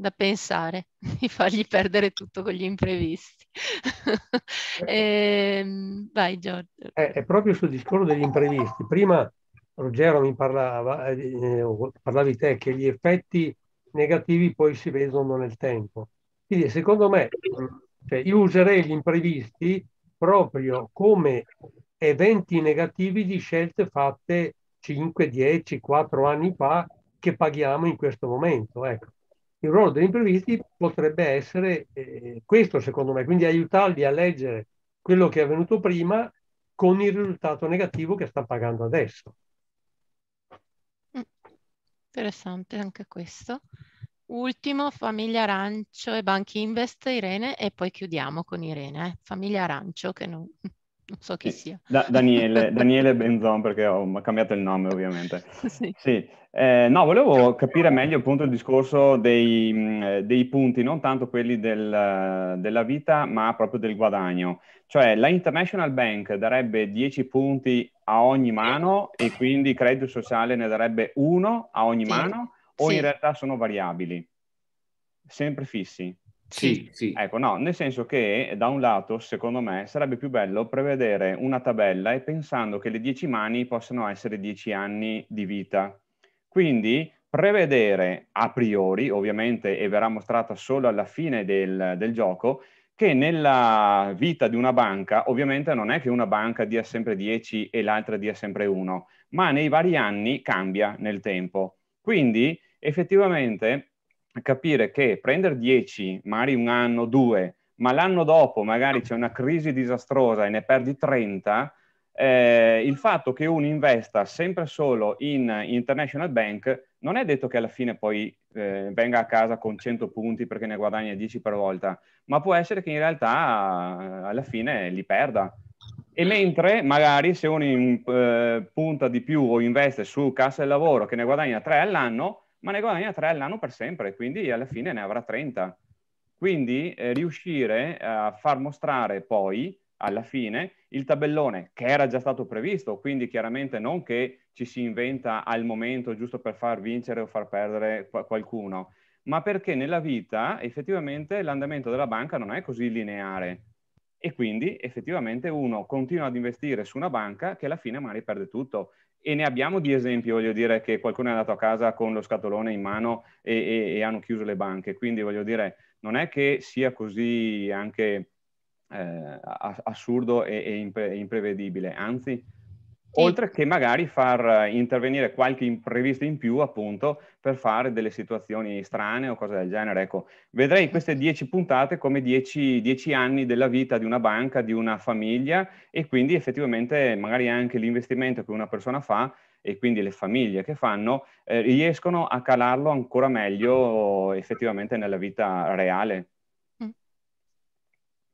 da pensare, di fargli perdere tutto con gli imprevisti. e, eh. ehm, vai Giorgio. È, eh, è, proprio sul discorso degli imprevisti. Prima Ruggero mi parlava, eh, eh parlavi te, che gli effetti negativi poi si vedono nel tempo. Quindi secondo me cioè, io userei gli imprevisti proprio come eventi negativi di scelte fatte 5, 10, 4 anni fa che paghiamo in questo momento. Ecco il ruolo degli imprevisti potrebbe essere eh, questo, secondo me, quindi aiutarli a leggere quello che è avvenuto prima con il risultato negativo che sta pagando adesso. Mm. Interessante anche questo. Ultimo, Famiglia Arancio e Banchi Invest, Irene, e poi chiudiamo con Irene, eh. Famiglia Arancio che non non so chi sì. sia. Da- Daniele, Daniele, Benzon, perché ho cambiato il nome ovviamente. sì. sì. Eh, no, volevo capire meglio appunto il discorso dei, eh, dei punti, non tanto quelli del, eh, della vita, ma proprio del guadagno. Cioè la International Bank darebbe 10 punti a ogni mano e quindi Credito Sociale ne darebbe uno a ogni sì. mano o in realtà sono variabili? Sempre fissi? Sì, sì. Ecco, no, nel senso che eh, da un lato, secondo me, sarebbe più bello prevedere una tabella e pensando che le 10 mani possano essere 10 anni di vita. Quindi prevedere a priori, ovviamente, e verrà mostrata solo alla fine del, del gioco, che nella vita di una banca, ovviamente non è che una banca dia sempre 10 e l'altra dia sempre 1, ma nei vari anni cambia nel tempo. Quindi, effettivamente, capire che prendere 10, magari un anno, due, ma l'anno dopo magari c'è una crisi disastrosa e ne perdi 30, eh, il fatto che uno investa sempre solo in International Bank non è detto che alla fine poi eh, venga a casa con 100 punti perché ne guadagna 10 per volta, ma può essere che in realtà eh, alla fine li perda. E mentre magari se uno in, eh, punta di più o investe su cassa del lavoro che ne guadagna 3 all'anno, ma ne guadagna 3 all'anno per sempre, quindi alla fine ne avrà 30. Quindi eh, riuscire a far mostrare poi alla fine il tabellone che era già stato previsto, quindi chiaramente non che ci si inventa al momento giusto per far vincere o far perdere qualcuno, ma perché nella vita effettivamente l'andamento della banca non è così lineare e quindi effettivamente uno continua ad investire su una banca che alla fine magari perde tutto e ne abbiamo di esempi, voglio dire, che qualcuno è andato a casa con lo scatolone in mano e, e, e hanno chiuso le banche. Quindi, voglio dire, non è che sia così anche eh, assurdo e, e impre- imprevedibile, anzi oltre che magari far eh, intervenire qualche imprevisto in più appunto per fare delle situazioni strane o cose del genere. Ecco, vedrei queste 10 puntate come 10 anni della vita di una banca, di una famiglia e quindi effettivamente magari anche l'investimento che una persona fa e quindi le famiglie che fanno eh, riescono a calarlo ancora meglio effettivamente nella vita reale. Mm.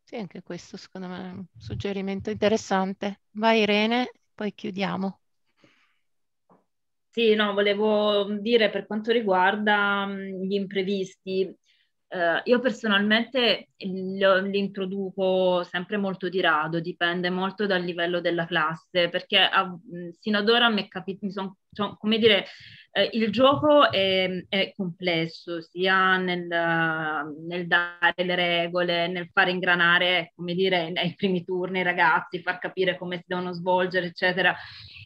Sì, anche questo secondo me è un suggerimento interessante. Vai Irene poi chiudiamo. Sì, no, volevo dire per quanto riguarda gli imprevisti, Uh, io personalmente mm, li introduco sempre molto di rado, dipende molto dal livello della classe, perché a, mm, sino ad ora mi è capito, mi son, son, come dire, eh, il gioco è, è complesso, sia nel, nel, dare le regole, nel fare ingranare, come dire, nei primi turni i ragazzi, far capire come si devono svolgere, eccetera.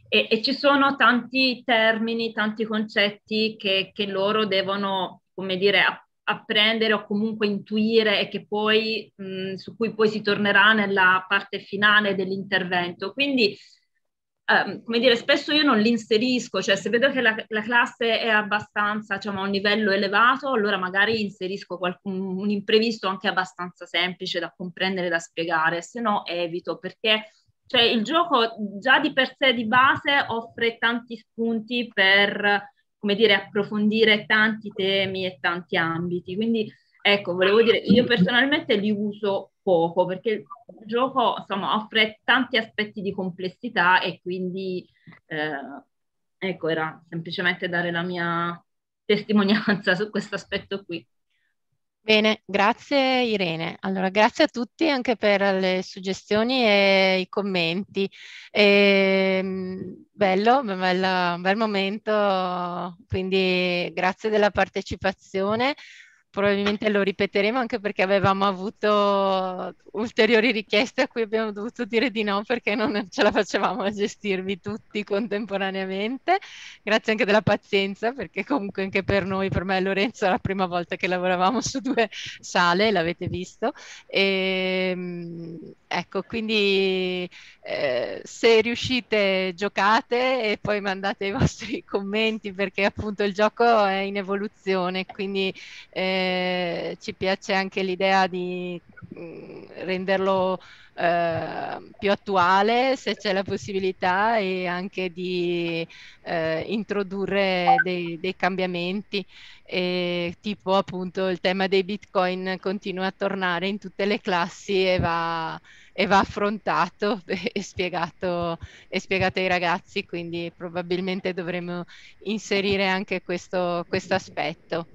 E, e ci sono tanti termini, tanti concetti che, che loro devono, come dire, apprendere apprendere o comunque intuire e che poi, mh, su cui poi si tornerà nella parte finale dell'intervento. Quindi, ehm, come dire, spesso io non li inserisco, cioè se vedo che la, la classe è abbastanza, diciamo, a un livello elevato, allora magari inserisco qualcun, un imprevisto anche abbastanza semplice da comprendere, da spiegare, se no evito perché... Cioè, il gioco già di per sé di base offre tanti spunti per come dire, approfondire tanti temi e tanti ambiti. Quindi ecco, volevo dire, io personalmente li uso poco perché il gioco insomma, offre tanti aspetti di complessità e quindi eh, ecco, era semplicemente dare la mia testimonianza su questo aspetto qui. Bene, grazie Irene. Allora, grazie a tutti anche per le suggestioni e i commenti. E, ehm, bello, bello, bel momento, quindi grazie della partecipazione probabilmente lo ripeteremo anche perché avevamo avuto ulteriori richieste a cui abbiamo dovuto dire di no perché non ce la facevamo a gestirvi tutti contemporaneamente. Grazie anche della pazienza perché comunque anche per noi, per me e Lorenzo, era la prima volta che lavoravamo su due sale, l'avete visto. E, ehm, Ecco, quindi eh, se riuscite giocate e poi mandate i vostri commenti perché appunto il gioco è in evoluzione, quindi eh, ci piace anche l'idea di Mm, renderlo eh, più attuale se c'è la possibilità e anche di eh, introdurre dei, dei cambiamenti e, tipo appunto il tema dei bitcoin continua a tornare in tutte le classi e va, e va affrontato e spiegato, e spiegato ai ragazzi quindi probabilmente dovremo inserire anche questo, questo aspetto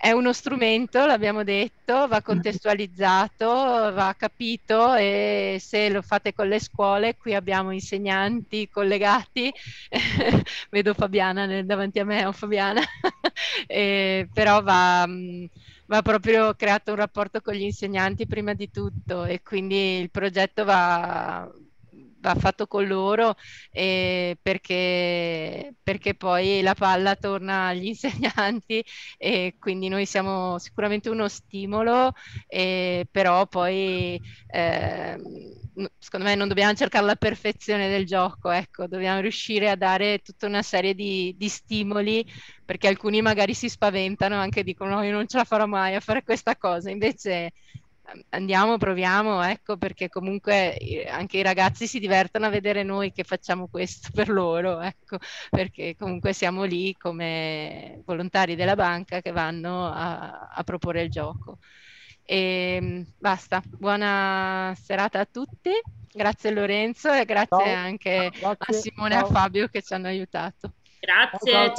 è uno strumento, l'abbiamo detto, va contestualizzato, va capito e se lo fate con le scuole, qui abbiamo insegnanti collegati, vedo Fabiana nel, davanti a me, oh Fabiana, e, però va, va, proprio creato un rapporto con gli insegnanti prima di tutto e quindi il progetto va, va fatto con loro perché, perché, poi la palla torna agli insegnanti e quindi noi siamo sicuramente uno stimolo, però poi ehm, secondo me non dobbiamo cercare la perfezione del gioco, ecco, dobbiamo riuscire a dare tutta una serie di, di stimoli perché alcuni magari si spaventano, anche dicono no, io non ce la farò mai a fare questa cosa, invece andiamo, proviamo, ecco, perché comunque eh, anche i ragazzi si divertono a vedere noi che facciamo questo per loro, ecco, perché comunque siamo lì come volontari della banca che vanno a, a proporre il gioco. E ehm, basta, buona serata a tutti, grazie Lorenzo e grazie ciao, anche grazie, a Simone e a Fabio che ci hanno aiutato. Grazie. Ciao, ciao.